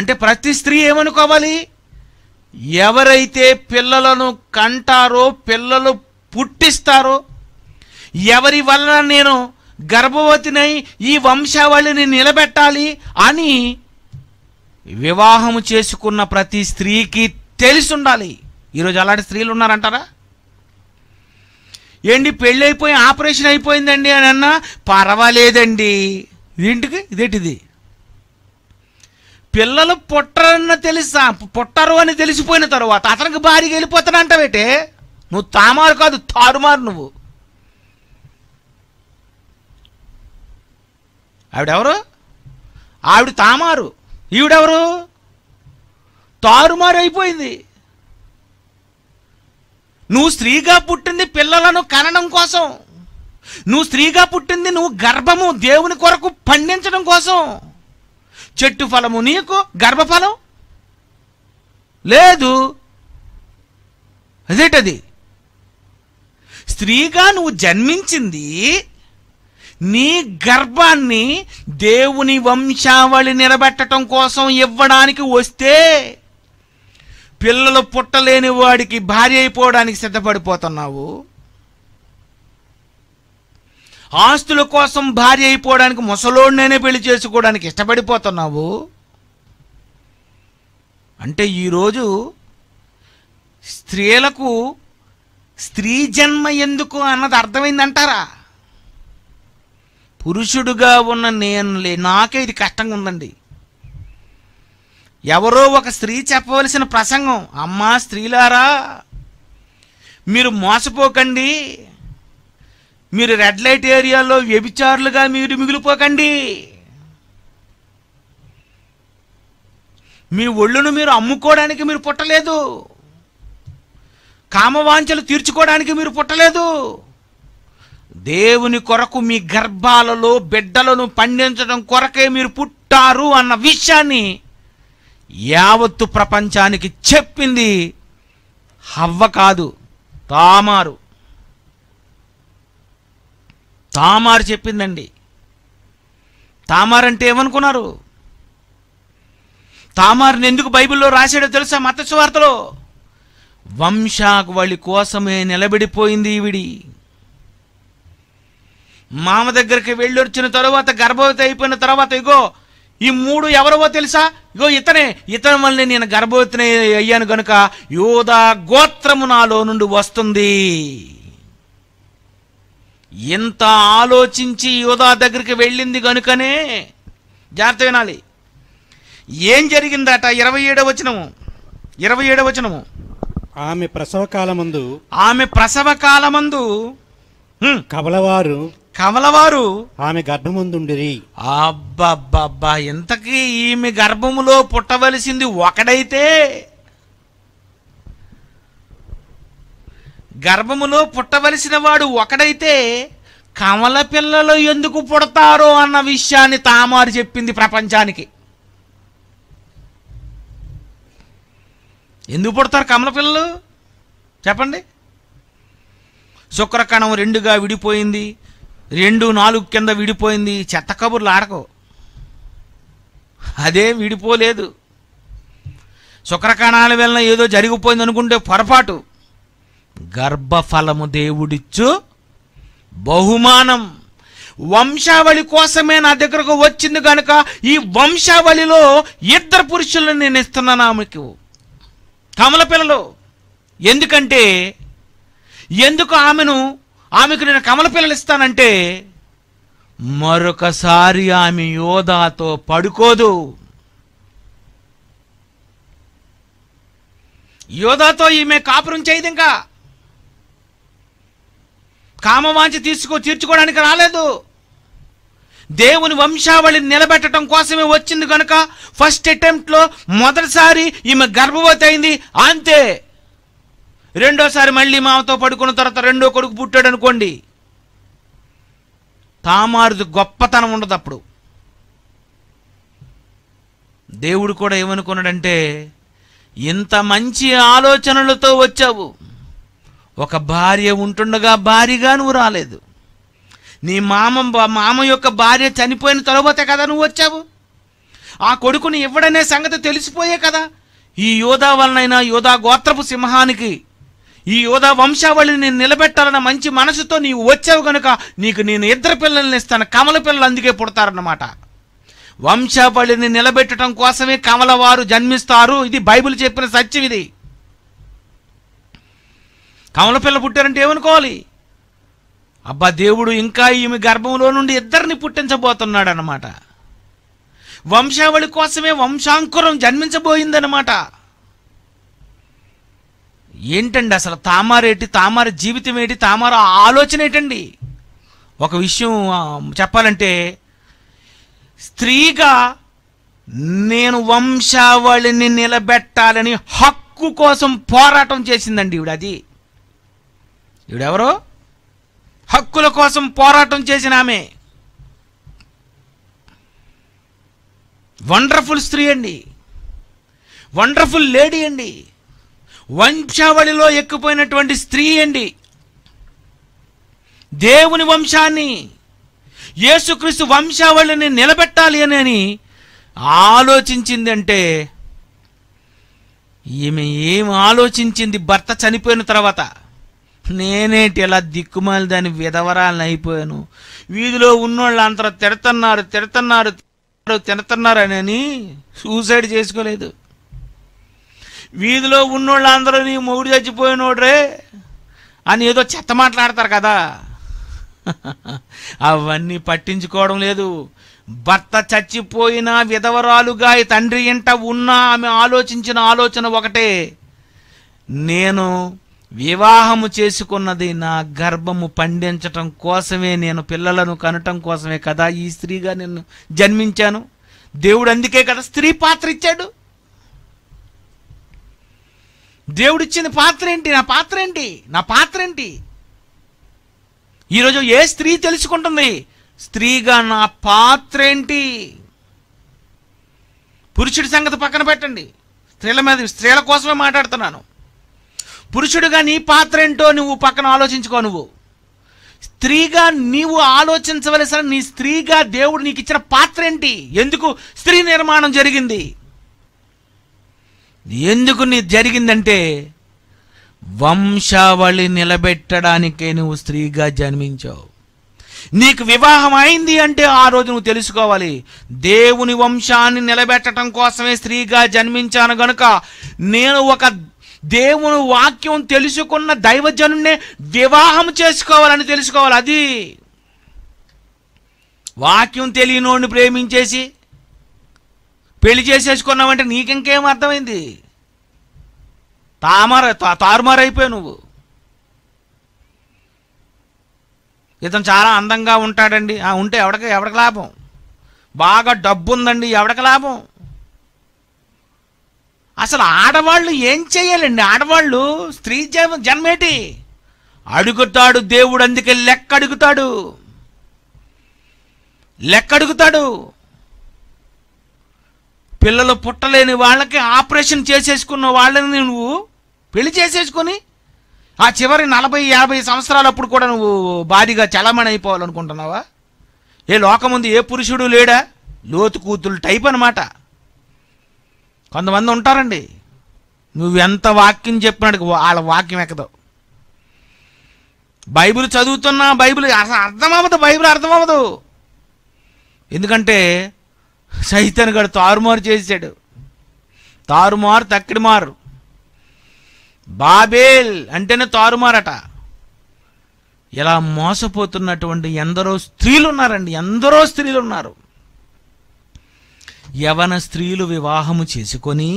అంటే ప్రతి స్త్రీ ఏమనుకోవాలి ఎవరైతే పిల్లలను కంటారో పిల్లలు పుట్టిస్తారో ఎవరి వలన నేను గర్భవతినై ఈ వంశావళిని నిలబెట్టాలి అని వివాహము చేసుకున్న ప్రతి స్త్రీకి తెలిసి ఉండాలి ఈరోజు అలాంటి స్త్రీలు ఉన్నారంటారా ఏంటి పెళ్ళైపోయి ఆపరేషన్ అయిపోయిందండి అని అన్నా పర్వాలేదండి ఇదేంటికి ఇదేంటిది పిల్లలు పుట్టరన్న తెలుసా పుట్టరు అని తెలిసిపోయిన తర్వాత అతనికి భారీగా వెళ్ళిపోతాడంటే నువ్వు తామారు కాదు తారుమారు నువ్వు ఆవిడెవరు ఆవిడ తామారు ఈవిడెవరు తారుమారు అయిపోయింది నువ్వు స్త్రీగా పుట్టింది పిల్లలను కనడం కోసం నువ్వు స్త్రీగా పుట్టింది నువ్వు గర్భము దేవుని కొరకు పండించడం కోసం చెట్టు ఫలము నీకు గర్భఫలం లేదు అదేటది స్త్రీగా నువ్వు జన్మించింది నీ గర్భాన్ని దేవుని వంశావళి నిలబెట్టడం కోసం ఇవ్వడానికి వస్తే పిల్లలు పుట్టలేని వాడికి భార్య అయిపోవడానికి సిద్ధపడిపోతున్నావు ఆస్తుల కోసం భార్య అయిపోవడానికి ముసలోడినైనా పెళ్లి చేసుకోవడానికి ఇష్టపడిపోతున్నావు అంటే ఈరోజు స్త్రీలకు స్త్రీ జన్మ ఎందుకు అన్నది అర్థమైందంటారా పురుషుడుగా ఉన్న నేనులే నాకే ఇది కష్టంగా ఉందండి ఎవరో ఒక స్త్రీ చెప్పవలసిన ప్రసంగం అమ్మా స్త్రీలారా మీరు మోసపోకండి మీరు రెడ్ లైట్ ఏరియాలో వ్యభిచారులుగా మీరు మిగిలిపోకండి మీ ఒళ్ళును మీరు అమ్ముకోవడానికి మీరు పుట్టలేదు కామవాంఛలు తీర్చుకోవడానికి మీరు పుట్టలేదు దేవుని కొరకు మీ గర్భాలలో బిడ్డలను పండించడం కొరకే మీరు పుట్టారు అన్న విషయాన్ని యావత్తు ప్రపంచానికి చెప్పింది హవ్వ కాదు తామారు తామారు చెప్పిందండి తామారంటే ఏమనుకున్నారు తామారుని ఎందుకు బైబిల్లో రాశాడో తెలుసా మత వంశాకువళి కోసమే నిలబడిపోయింది ఈవిడి మామ దగ్గరికి వెళ్ళొచ్చిన తర్వాత గర్భవతి అయిపోయిన తర్వాత ఇగో ఈ మూడు ఎవరవో తెలుసా ఇగో ఇతనే ఇతని వల్ల నేను గర్భవతిని అయ్యాను గనుక యోధా గోత్రము నాలో నుండి వస్తుంది ఎంత ఆలోచించి యోధా దగ్గరికి వెళ్ళింది గనుకనే జాగ్రత్త వినాలి ఏం జరిగిందట ఇరవై ఏడవచనము ఇరవై ఏడవచనము ఆమె ప్రసవ కాలమందు ఆమె ప్రసవ కాలమందు కవలవారు కమలవారు ఆమె గర్భముందుండిరి అబ్బబ్బబ్బా ఇంతకీ ఈమె గర్భములో పుట్టవలసింది ఒకడైతే గర్భములో పుట్టవలసిన వాడు ఒకడైతే కమల పిల్లలు ఎందుకు పుడతారో అన్న విషయాన్ని తామారు చెప్పింది ప్రపంచానికి ఎందుకు పుడతారు కమల పిల్లలు చెప్పండి శుక్రకణం రెండుగా విడిపోయింది రెండు నాలుగు కింద విడిపోయింది చెత్త కబుర్లు ఆడకు అదే విడిపోలేదు శుక్రకణాల వలన ఏదో జరిగిపోయింది అనుకుంటే పొరపాటు గర్భఫలము దేవుడిచ్చు బహుమానం వంశావళి కోసమే నా దగ్గరకు వచ్చింది కనుక ఈ వంశావళిలో ఇద్దరు పురుషులను నేను ఇస్తున్నాను ఆమెకు తమల పిల్లలు ఎందుకంటే ఎందుకు ఆమెను ఆమెకు నేను కమల పిల్లలు ఇస్తానంటే మరొకసారి ఆమె యోధాతో పడుకోదు యోధాతో ఈమె కాపురం చేయదు ఇంకా కామవాంచి తీసుకో తీర్చుకోవడానికి రాలేదు దేవుని వంశావళిని నిలబెట్టడం కోసమే వచ్చింది కనుక ఫస్ట్ అటెంప్ట్లో మొదటిసారి ఈమె గర్భవతి అయింది అంతే రెండోసారి మళ్ళీ మామతో పడుకున్న తర్వాత రెండో కొడుకు పుట్టాడు అనుకోండి తామారుది గొప్పతనం ఉండదు అప్పుడు దేవుడు కూడా ఏమనుకున్నాడంటే ఇంత మంచి ఆలోచనలతో వచ్చావు ఒక భార్య ఉంటుండగా భారీగా నువ్వు రాలేదు నీ మామ మామ యొక్క భార్య చనిపోయిన తరువాతే కదా నువ్వు వచ్చావు ఆ కొడుకుని ఇవ్వడనే సంగతి తెలిసిపోయే కదా ఈ యోధా వలనైనా యోధా గోత్రపు సింహానికి ఈ యోధా వంశావళిని నేను నిలబెట్టాలన్న మంచి మనసుతో నీవు వచ్చావు కనుక నీకు నేను ఇద్దరు పిల్లల్ని ఇస్తాను కమల పిల్లలు అందుకే పుడతారన్నమాట వంశావళిని నిలబెట్టడం కోసమే కమలవారు జన్మిస్తారు ఇది బైబిల్ చెప్పిన సత్యం ఇది కమల పిల్ల పుట్టారంటే ఏమనుకోవాలి అబ్బా దేవుడు ఇంకా ఈమె గర్భంలో నుండి ఇద్దరిని పుట్టించబోతున్నాడు అనమాట వంశావళి కోసమే వంశాంకురం జన్మించబోయిందనమాట ఏంటండి అసలు తామారేటి తామార జీవితం ఏంటి తామార ఆలోచన ఏంటండి ఒక విషయం చెప్పాలంటే స్త్రీగా నేను వంశావళిని నిలబెట్టాలని హక్కు కోసం పోరాటం చేసిందండి ఈవిడ అది ఈవిడెవరో హక్కుల కోసం పోరాటం చేసిన ఆమె వండర్ఫుల్ స్త్రీ అండి వండర్ఫుల్ లేడీ అండి వంశావళిలో ఎక్కిపోయినటువంటి స్త్రీ అండి దేవుని వంశాన్ని యేసుక్రీస్తు వంశావళిని నిలబెట్టాలి అని ఆలోచించిందంటే ఈమె ఏం ఆలోచించింది భర్త చనిపోయిన తర్వాత నేనేటి ఇలా దిక్కుమాలి దాని విధవరాలను అయిపోయాను వీధిలో ఉన్నోళ్ళు అంతా తిడుతున్నారు తిడుతున్నారు అని సూసైడ్ చేసుకోలేదు వీధిలో ఉన్నోళ్ళు అందరూ నీ మొగుడు చచ్చిపోయినోడ్రే అని ఏదో చెత్త మాట్లాడతారు కదా అవన్నీ పట్టించుకోవడం లేదు భర్త చచ్చిపోయిన విధవరాలుగా తండ్రి ఇంట ఉన్నా ఆమె ఆలోచించిన ఆలోచన ఒకటే నేను వివాహము చేసుకున్నది నా గర్భము పండించటం కోసమే నేను పిల్లలను కనటం కోసమే కదా ఈ స్త్రీగా నేను జన్మించాను దేవుడు అందుకే కదా స్త్రీ పాత్ర ఇచ్చాడు దేవుడిచ్చిన పాత్ర ఏంటి నా పాత్ర ఏంటి నా పాత్ర ఏంటి ఈరోజు ఏ స్త్రీ తెలుసుకుంటుంది స్త్రీగా నా పాత్ర ఏంటి పురుషుడి సంగతి పక్కన పెట్టండి స్త్రీల మీద స్త్రీల కోసమే మాట్లాడుతున్నాను పురుషుడుగా నీ పాత్ర ఏంటో నువ్వు పక్కన ఆలోచించుకో నువ్వు స్త్రీగా నీవు ఆలోచించవలసిన నీ స్త్రీగా దేవుడు నీకు ఇచ్చిన పాత్ర ఏంటి ఎందుకు స్త్రీ నిర్మాణం జరిగింది ఎందుకు నీ జరిగిందంటే వంశావళి నిలబెట్టడానికే నువ్వు స్త్రీగా జన్మించావు నీకు వివాహం అయింది అంటే ఆ రోజు నువ్వు తెలుసుకోవాలి దేవుని వంశాన్ని నిలబెట్టడం కోసమే స్త్రీగా జన్మించాను గనుక నేను ఒక దేవుని వాక్యం తెలుసుకున్న దైవజనునే వివాహం చేసుకోవాలని తెలుసుకోవాలి అది వాక్యం తెలియనోడిని ప్రేమించేసి పెళ్లి చేసేసుకున్నావంటే నీకింకేం అర్థమైంది తామార తారుమారైపోయావు నువ్వు ఇతను చాలా అందంగా ఉంటాడండి ఉంటే ఎవడికి ఎవడికి లాభం బాగా డబ్బు ఉందండి ఎవడికి లాభం అసలు ఆడవాళ్ళు ఏం చేయాలండి ఆడవాళ్ళు స్త్రీ జన్మ జన్మేటి అడుగుతాడు దేవుడు అందుకే లెక్క అడుగుతాడు లెక్క అడుగుతాడు పిల్లలు పుట్టలేని వాళ్ళకి ఆపరేషన్ చేసేసుకున్న వాళ్ళని నువ్వు పెళ్లి చేసేసుకొని ఆ చివరి నలభై యాభై సంవత్సరాలప్పుడు కూడా నువ్వు భారీగా చలమణి అయిపోవాలనుకుంటున్నావా ఏ లోకముందు ఏ పురుషుడు లేడా లోతు కూతురు టైప్ అనమాట కొంతమంది ఉంటారండి నువ్వెంత వాక్యం చెప్పినాడు వాళ్ళ వాక్యం ఎక్కదు బైబిల్ చదువుతున్నా బైబిల్ అర్థం అర్థమవ్వదు బైబిల్ అర్థమవ్వదు ఎందుకంటే సైతన్ గడు తారుమారు చేశాడు తారుమారు తక్కిడిమారు బాబేల్ అంటేనే తారుమారట ఇలా మోసపోతున్నటువంటి ఎందరో స్త్రీలు ఉన్నారండి ఎందరో స్త్రీలు ఉన్నారు యవన స్త్రీలు వివాహము చేసుకొని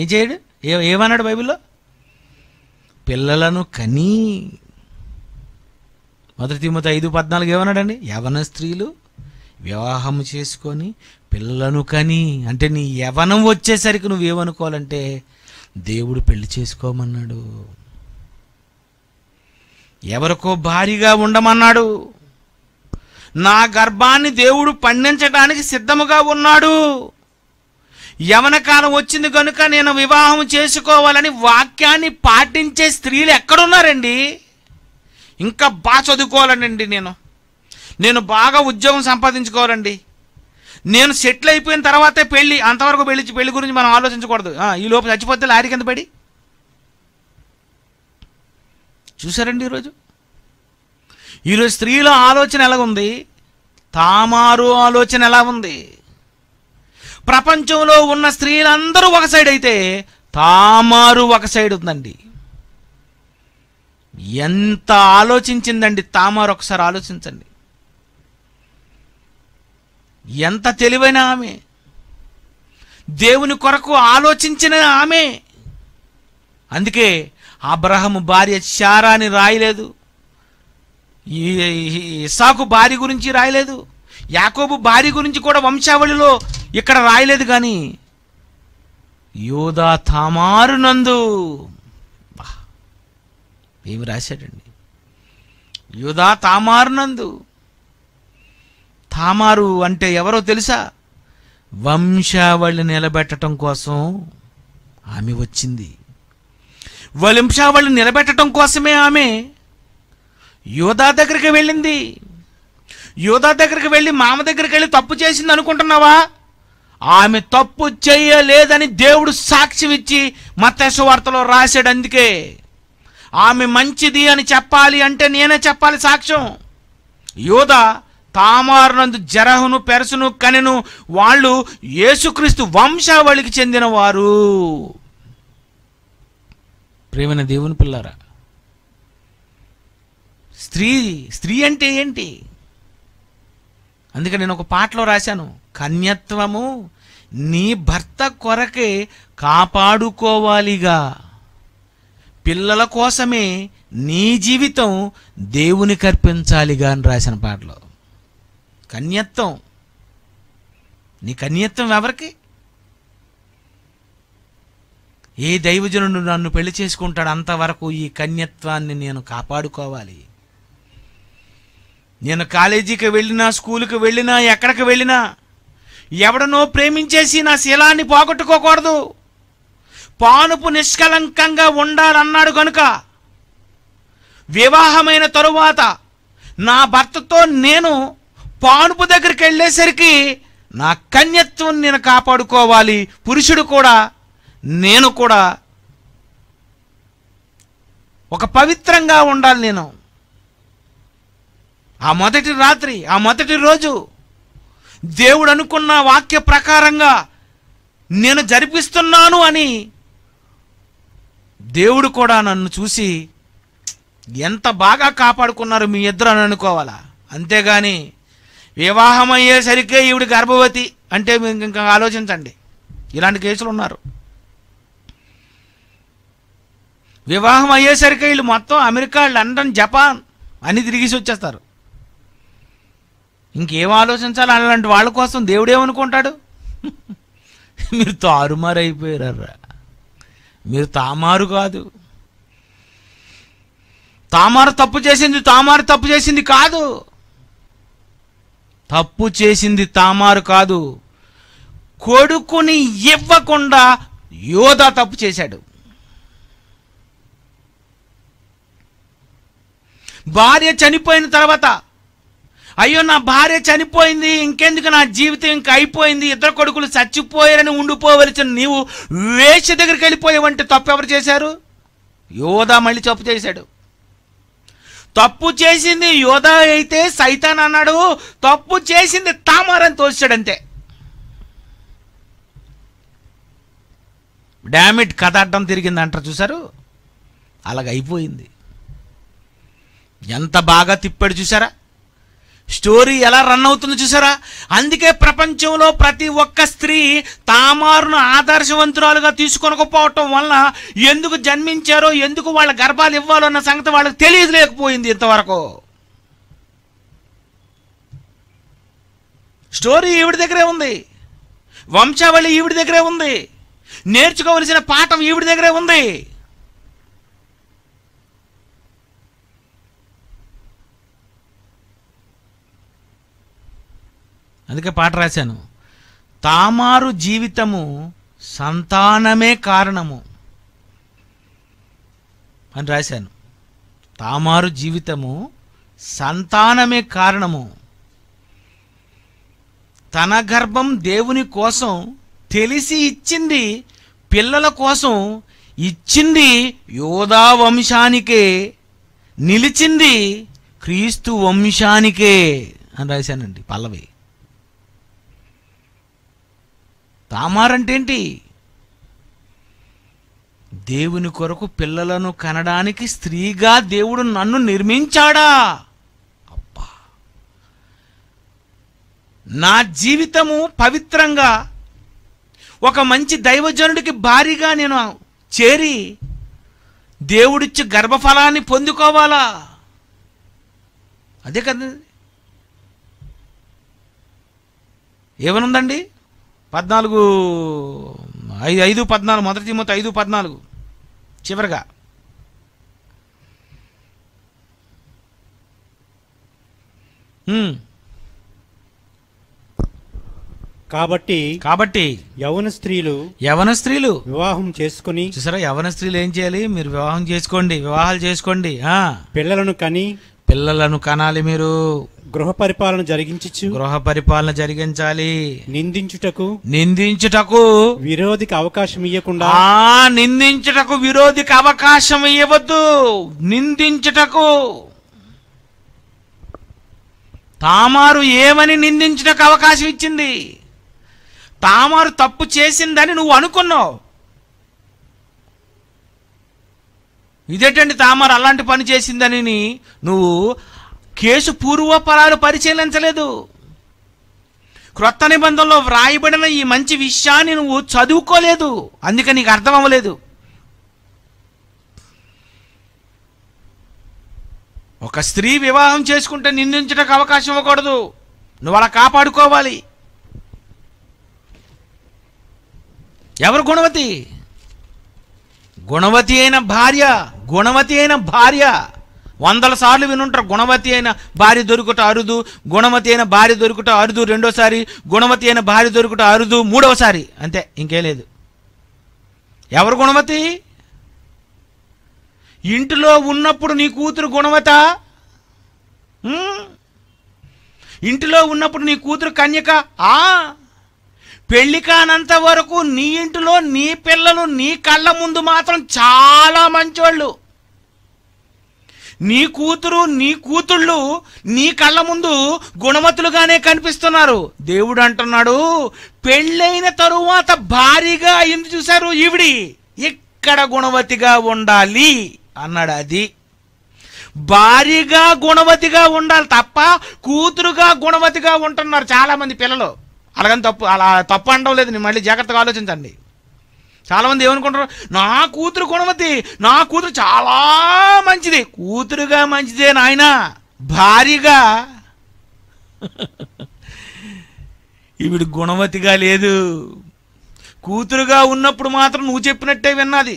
ఏం చేయడు ఏ ఏమన్నాడు బైబిల్లో పిల్లలను కని మొదటి తిమ్మత ఐదు పద్నాలుగు ఏమన్నాడండి యవన స్త్రీలు వివాహము చేసుకొని పిల్లలను కని అంటే నీ యవనం వచ్చేసరికి నువ్వేమనుకోవాలంటే దేవుడు పెళ్లి చేసుకోమన్నాడు ఎవరికో భారీగా ఉండమన్నాడు నా గర్భాన్ని దేవుడు పండించడానికి సిద్ధముగా ఉన్నాడు యవన కాలం వచ్చింది కనుక నేను వివాహం చేసుకోవాలని వాక్యాన్ని పాటించే స్త్రీలు ఎక్కడున్నారండి ఇంకా బాగా చదువుకోవాలండి నేను నేను బాగా ఉద్యోగం సంపాదించుకోవాలండి నేను సెటిల్ అయిపోయిన తర్వాతే పెళ్ళి అంతవరకు పెళ్ళి పెళ్లి గురించి మనం ఆలోచించకూడదు ఈ లోపు చచ్చిపోతే లారీ కింద పడి చూసారండి ఈరోజు ఈరోజు స్త్రీల ఆలోచన ఎలా ఉంది తామారు ఆలోచన ఎలా ఉంది ప్రపంచంలో ఉన్న స్త్రీలందరూ ఒక సైడ్ అయితే తామారు ఒక సైడ్ ఉందండి ఎంత ఆలోచించిందండి తామారు ఒకసారి ఆలోచించండి ఎంత తెలివైన ఆమె దేవుని కొరకు ఆలోచించిన ఆమె అందుకే అబ్రహము భార్య శారాని రాయలేదు ఇసాకు భార్య గురించి రాయలేదు యాకోబు భార్య గురించి కూడా వంశావళిలో ఇక్కడ రాయలేదు కానీ యోధా తామారు నందు ఏమి రాశాడండి యోధా తామారు నందు తామారు అంటే ఎవరో తెలుసా వంశావళి నిలబెట్టడం కోసం ఆమె వచ్చింది వలింశావళి నిలబెట్టడం కోసమే ఆమె యోధా దగ్గరికి వెళ్ళింది యోధా దగ్గరికి వెళ్ళి మామ దగ్గరికి వెళ్ళి తప్పు చేసింది అనుకుంటున్నావా ఆమె తప్పు చేయలేదని దేవుడు సాక్ష్యమిచ్చి మత్స్య వార్తలో రాశాడు అందుకే ఆమె మంచిది అని చెప్పాలి అంటే నేనే చెప్పాలి సాక్ష్యం యోధ తామారునందు జరహును పెరసును కనెను వాళ్ళు యేసుక్రీస్తు వంశావళికి చెందినవారు ప్రేమైన దేవుని పిల్లారా స్త్రీ స్త్రీ అంటే ఏంటి అందుకే నేను ఒక పాటలో రాశాను కన్యత్వము నీ భర్త కొరకే కాపాడుకోవాలిగా పిల్లల కోసమే నీ జీవితం దేవుని కర్పించాలిగా అని రాసిన పాటలో కన్యత్వం నీ కన్యత్వం ఎవరికి ఏ దైవజనుడు నన్ను పెళ్లి చేసుకుంటాడు అంతవరకు ఈ కన్యత్వాన్ని నేను కాపాడుకోవాలి నేను కాలేజీకి వెళ్ళినా స్కూల్కి వెళ్ళినా ఎక్కడికి వెళ్ళినా ఎవడనో ప్రేమించేసి నా శిలాన్ని పోగొట్టుకోకూడదు పానుపు నిష్కలంకంగా ఉండాలన్నాడు కనుక వివాహమైన తరువాత నా భర్తతో నేను పానుపు దగ్గరికి వెళ్ళేసరికి నా కన్యత్వం నేను కాపాడుకోవాలి పురుషుడు కూడా నేను కూడా ఒక పవిత్రంగా ఉండాలి నేను ఆ మొదటి రాత్రి ఆ మొదటి రోజు దేవుడు అనుకున్న వాక్య ప్రకారంగా నేను జరిపిస్తున్నాను అని దేవుడు కూడా నన్ను చూసి ఎంత బాగా కాపాడుకున్నారు మీ ఇద్దరు అని అనుకోవాలా అంతేగాని వివాహం అయ్యేసరికే ఈవిడ గర్భవతి అంటే మీకు ఇంకా ఆలోచించండి ఇలాంటి కేసులు ఉన్నారు వివాహం అయ్యేసరికి వీళ్ళు మొత్తం అమెరికా లండన్ జపాన్ అని తిరిగేసి వచ్చేస్తారు ఇంకేం ఆలోచించాలి అలాంటి వాళ్ళ కోసం దేవుడేమనుకుంటాడు మీరు తారుమారు అయిపోయారా మీరు తామారు కాదు తామారు తప్పు చేసింది తామారు తప్పు చేసింది కాదు తప్పు చేసింది తామారు కాదు కొడుకుని ఇవ్వకుండా యోధ తప్పు చేశాడు భార్య చనిపోయిన తర్వాత అయ్యో నా భార్య చనిపోయింది ఇంకెందుకు నా జీవితం ఇంక అయిపోయింది ఇద్దరు కొడుకులు చచ్చిపోయారని ఉండిపోవలసిన నీవు వేష దగ్గరికి వెళ్ళిపోయావంటే తప్పు ఎవరు చేశారు యోధా మళ్ళీ తప్పు చేశాడు తప్పు చేసింది యోధా అయితే సైతాన్ అన్నాడు తప్పు చేసింది తామారని తోచాడంతే డామిట్ కథ అడ్డం తిరిగింది అంటారు చూసారు అలాగ అయిపోయింది ఎంత బాగా తిప్పాడు చూసారా స్టోరీ ఎలా రన్ అవుతుందో చూసారా అందుకే ప్రపంచంలో ప్రతి ఒక్క స్త్రీ తామారును ఆదర్శవంతురాలుగా తీసుకొనకపోవటం వలన ఎందుకు జన్మించారో ఎందుకు వాళ్ళ గర్భాలు ఇవ్వాలో అన్న సంగతి వాళ్ళకి తెలియలేకపోయింది ఇంతవరకు స్టోరీ ఈవిడి దగ్గరే ఉంది వంశావళి ఈవిడి దగ్గరే ఉంది నేర్చుకోవలసిన పాఠం ఈవిడి దగ్గరే ఉంది అందుకే పాట రాశాను తామారు జీవితము సంతానమే కారణము అని రాశాను తామారు జీవితము సంతానమే కారణము తన గర్భం దేవుని కోసం తెలిసి ఇచ్చింది పిల్లల కోసం ఇచ్చింది యోధా వంశానికే నిలిచింది క్రీస్తు వంశానికే అని రాశానండి పల్లవి తామారంటేంటి దేవుని కొరకు పిల్లలను కనడానికి స్త్రీగా దేవుడు నన్ను నిర్మించాడా అబ్బా నా జీవితము పవిత్రంగా ఒక మంచి దైవజనుడికి భారీగా నేను చేరి దేవుడిచ్చి గర్భఫలాన్ని పొందుకోవాలా అదే కదా ఏమనుందండి పద్నాలుగు ఐదు ఐదు పద్నాలుగు మొదటి మొత్తం ఐదు పద్నాలుగు చివరిగా కాబట్టి కాబట్టి యవన స్త్రీలు యవన స్త్రీలు వివాహం చేసుకుని చూసారా యవన స్త్రీలు ఏం చేయాలి మీరు వివాహం చేసుకోండి వివాహాలు చేసుకోండి పిల్లలను కని పిల్లలను కనాలి మీరు గృహ పరిపాలన జరిగించచ్చు గృహ పరిపాలన జరిగించాలి నిందించుటకు నిందించుటకు విరోధికి అవకాశం ఇవ్వకుండా నిందించుటకు విరోధికి అవకాశం ఇవ్వద్దు నిందించుటకు తామారు ఏమని నిందించుటకు అవకాశం ఇచ్చింది తామారు తప్పు చేసిందని నువ్వు అనుకున్నావు ఇదేటండి తామర అలాంటి పని చేసిందని నువ్వు కేసు పూర్వపరాలు పరిశీలించలేదు క్రొత్త నిబంధనలో వ్రాయబడిన ఈ మంచి విషయాన్ని నువ్వు చదువుకోలేదు అందుకే నీకు అర్థం అవ్వలేదు ఒక స్త్రీ వివాహం చేసుకుంటే నిందించడానికి అవకాశం ఇవ్వకూడదు నువ్వు అలా కాపాడుకోవాలి ఎవరు గుణవతి గుణవతి అయిన భార్య గుణవతి అయిన భార్య వందల సార్లు వినుంటారు గుణవతి అయిన భార్య దొరుకుట అరుదు గుణవతి అయిన భార్య దొరుకుట అరుదు రెండోసారి గుణవతి అయిన భార్య దొరుకుట అరుదు మూడవసారి అంతే ఇంకే లేదు ఎవరు గుణవతి ఇంటిలో ఉన్నప్పుడు నీ కూతురు గుణవత ఇంటిలో ఉన్నప్పుడు నీ కూతురు కన్యక ఆ పెళ్లి కానంత వరకు నీ ఇంటిలో నీ పిల్లలు నీ కళ్ళ ముందు మాత్రం చాలా మంచోళ్ళు నీ కూతురు నీ కూతుళ్ళు నీ కళ్ళ ముందు గుణమతులుగానే కనిపిస్తున్నారు దేవుడు అంటున్నాడు పెళ్ళైన తరువాత భారీగా అయింది చూశారు ఈవిడి ఇక్కడ గుణవతిగా ఉండాలి అన్నాడు అది భారీగా గుణవతిగా ఉండాలి తప్ప కూతురుగా గుణవతిగా ఉంటున్నారు చాలామంది పిల్లలు అలాగని తప్పు అలా తప్పు అనడం లేదు మళ్ళీ జాగ్రత్తగా ఆలోచించండి చాలామంది ఏమనుకుంటారు నా కూతురు గుణమతి నా కూతురు చాలా మంచిది కూతురుగా మంచిదే నాయన భారీగా ఈవిడ గుణవతిగా లేదు కూతురుగా ఉన్నప్పుడు మాత్రం నువ్వు చెప్పినట్టే విన్నది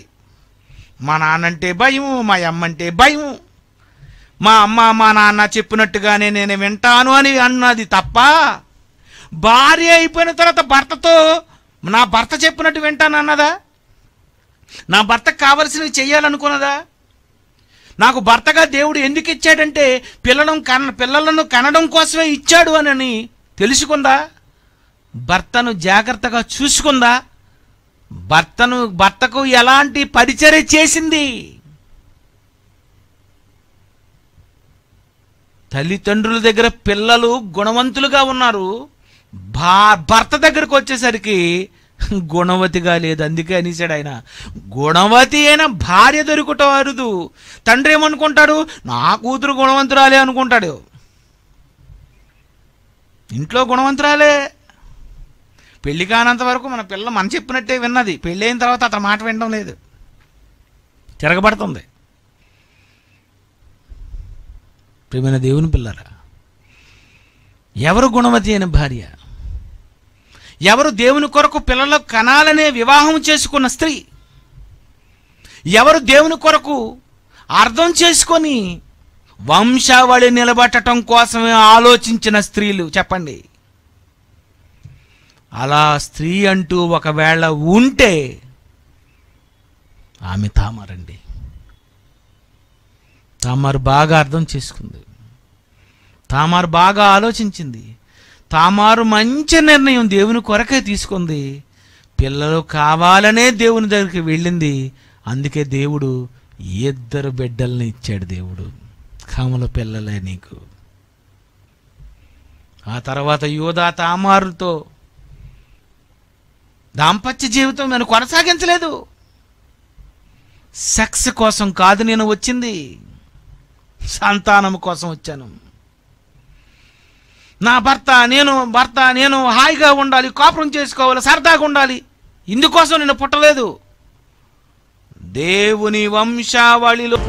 మా నాన్నంటే భయము మా అమ్మ అంటే భయము మా అమ్మ మా నాన్న చెప్పినట్టుగానే నేను వింటాను అని అన్నది తప్ప భార్య అయిపోయిన తర్వాత భర్తతో నా భర్త చెప్పినట్టు వింటానన్నదా నా భర్తకు కావలసినవి చేయాలనుకున్నదా నాకు భర్తగా దేవుడు ఎందుకు ఇచ్చాడంటే పిల్లలను కన పిల్లలను కనడం కోసమే ఇచ్చాడు అని తెలుసుకుందా భర్తను జాగ్రత్తగా చూసుకుందా భర్తను భర్తకు ఎలాంటి పరిచర్య చేసింది తల్లిదండ్రుల దగ్గర పిల్లలు గుణవంతులుగా ఉన్నారు భా భర్త దగ్గరకు వచ్చేసరికి గుణవతిగా లేదు అందుకే అనేసాడు ఆయన గుణవతి అయినా భార్య దొరుకుట అరుదు తండ్రి ఏమనుకుంటాడు నా కూతురు గుణవంతురాలే అనుకుంటాడు ఇంట్లో గుణవంతురాలే పెళ్లి కానంత వరకు మన పిల్ల మన చెప్పినట్టే విన్నది పెళ్ళి అయిన తర్వాత అతని మాట వినడం లేదు తిరగబడుతుంది ప్రేమైన దేవుని పిల్లరా ఎవరు గుణవతి అయిన భార్య ఎవరు దేవుని కొరకు పిల్లలు కనాలనే వివాహం చేసుకున్న స్త్రీ ఎవరు దేవుని కొరకు అర్థం చేసుకొని వంశావళి నిలబట్టడం కోసమే ఆలోచించిన స్త్రీలు చెప్పండి అలా స్త్రీ అంటూ ఒకవేళ ఉంటే ఆమె తామరండి తామరు బాగా అర్థం చేసుకుంది తామరు బాగా ఆలోచించింది తామారు మంచి నిర్ణయం దేవుని కొరకే తీసుకుంది పిల్లలు కావాలనే దేవుని దగ్గరికి వెళ్ళింది అందుకే దేవుడు ఇద్దరు బిడ్డల్ని ఇచ్చాడు దేవుడు కమల పిల్లలే నీకు ఆ తర్వాత యోధా తామారుతో దాంపత్య జీవితం నేను కొనసాగించలేదు సెక్స్ కోసం కాదు నేను వచ్చింది సంతానం కోసం వచ్చాను నా భర్త నేను భర్త నేను హాయిగా ఉండాలి కాపురం చేసుకోవాలి సరదాగా ఉండాలి ఇందుకోసం నేను పుట్టలేదు దేవుని వంశావళిలో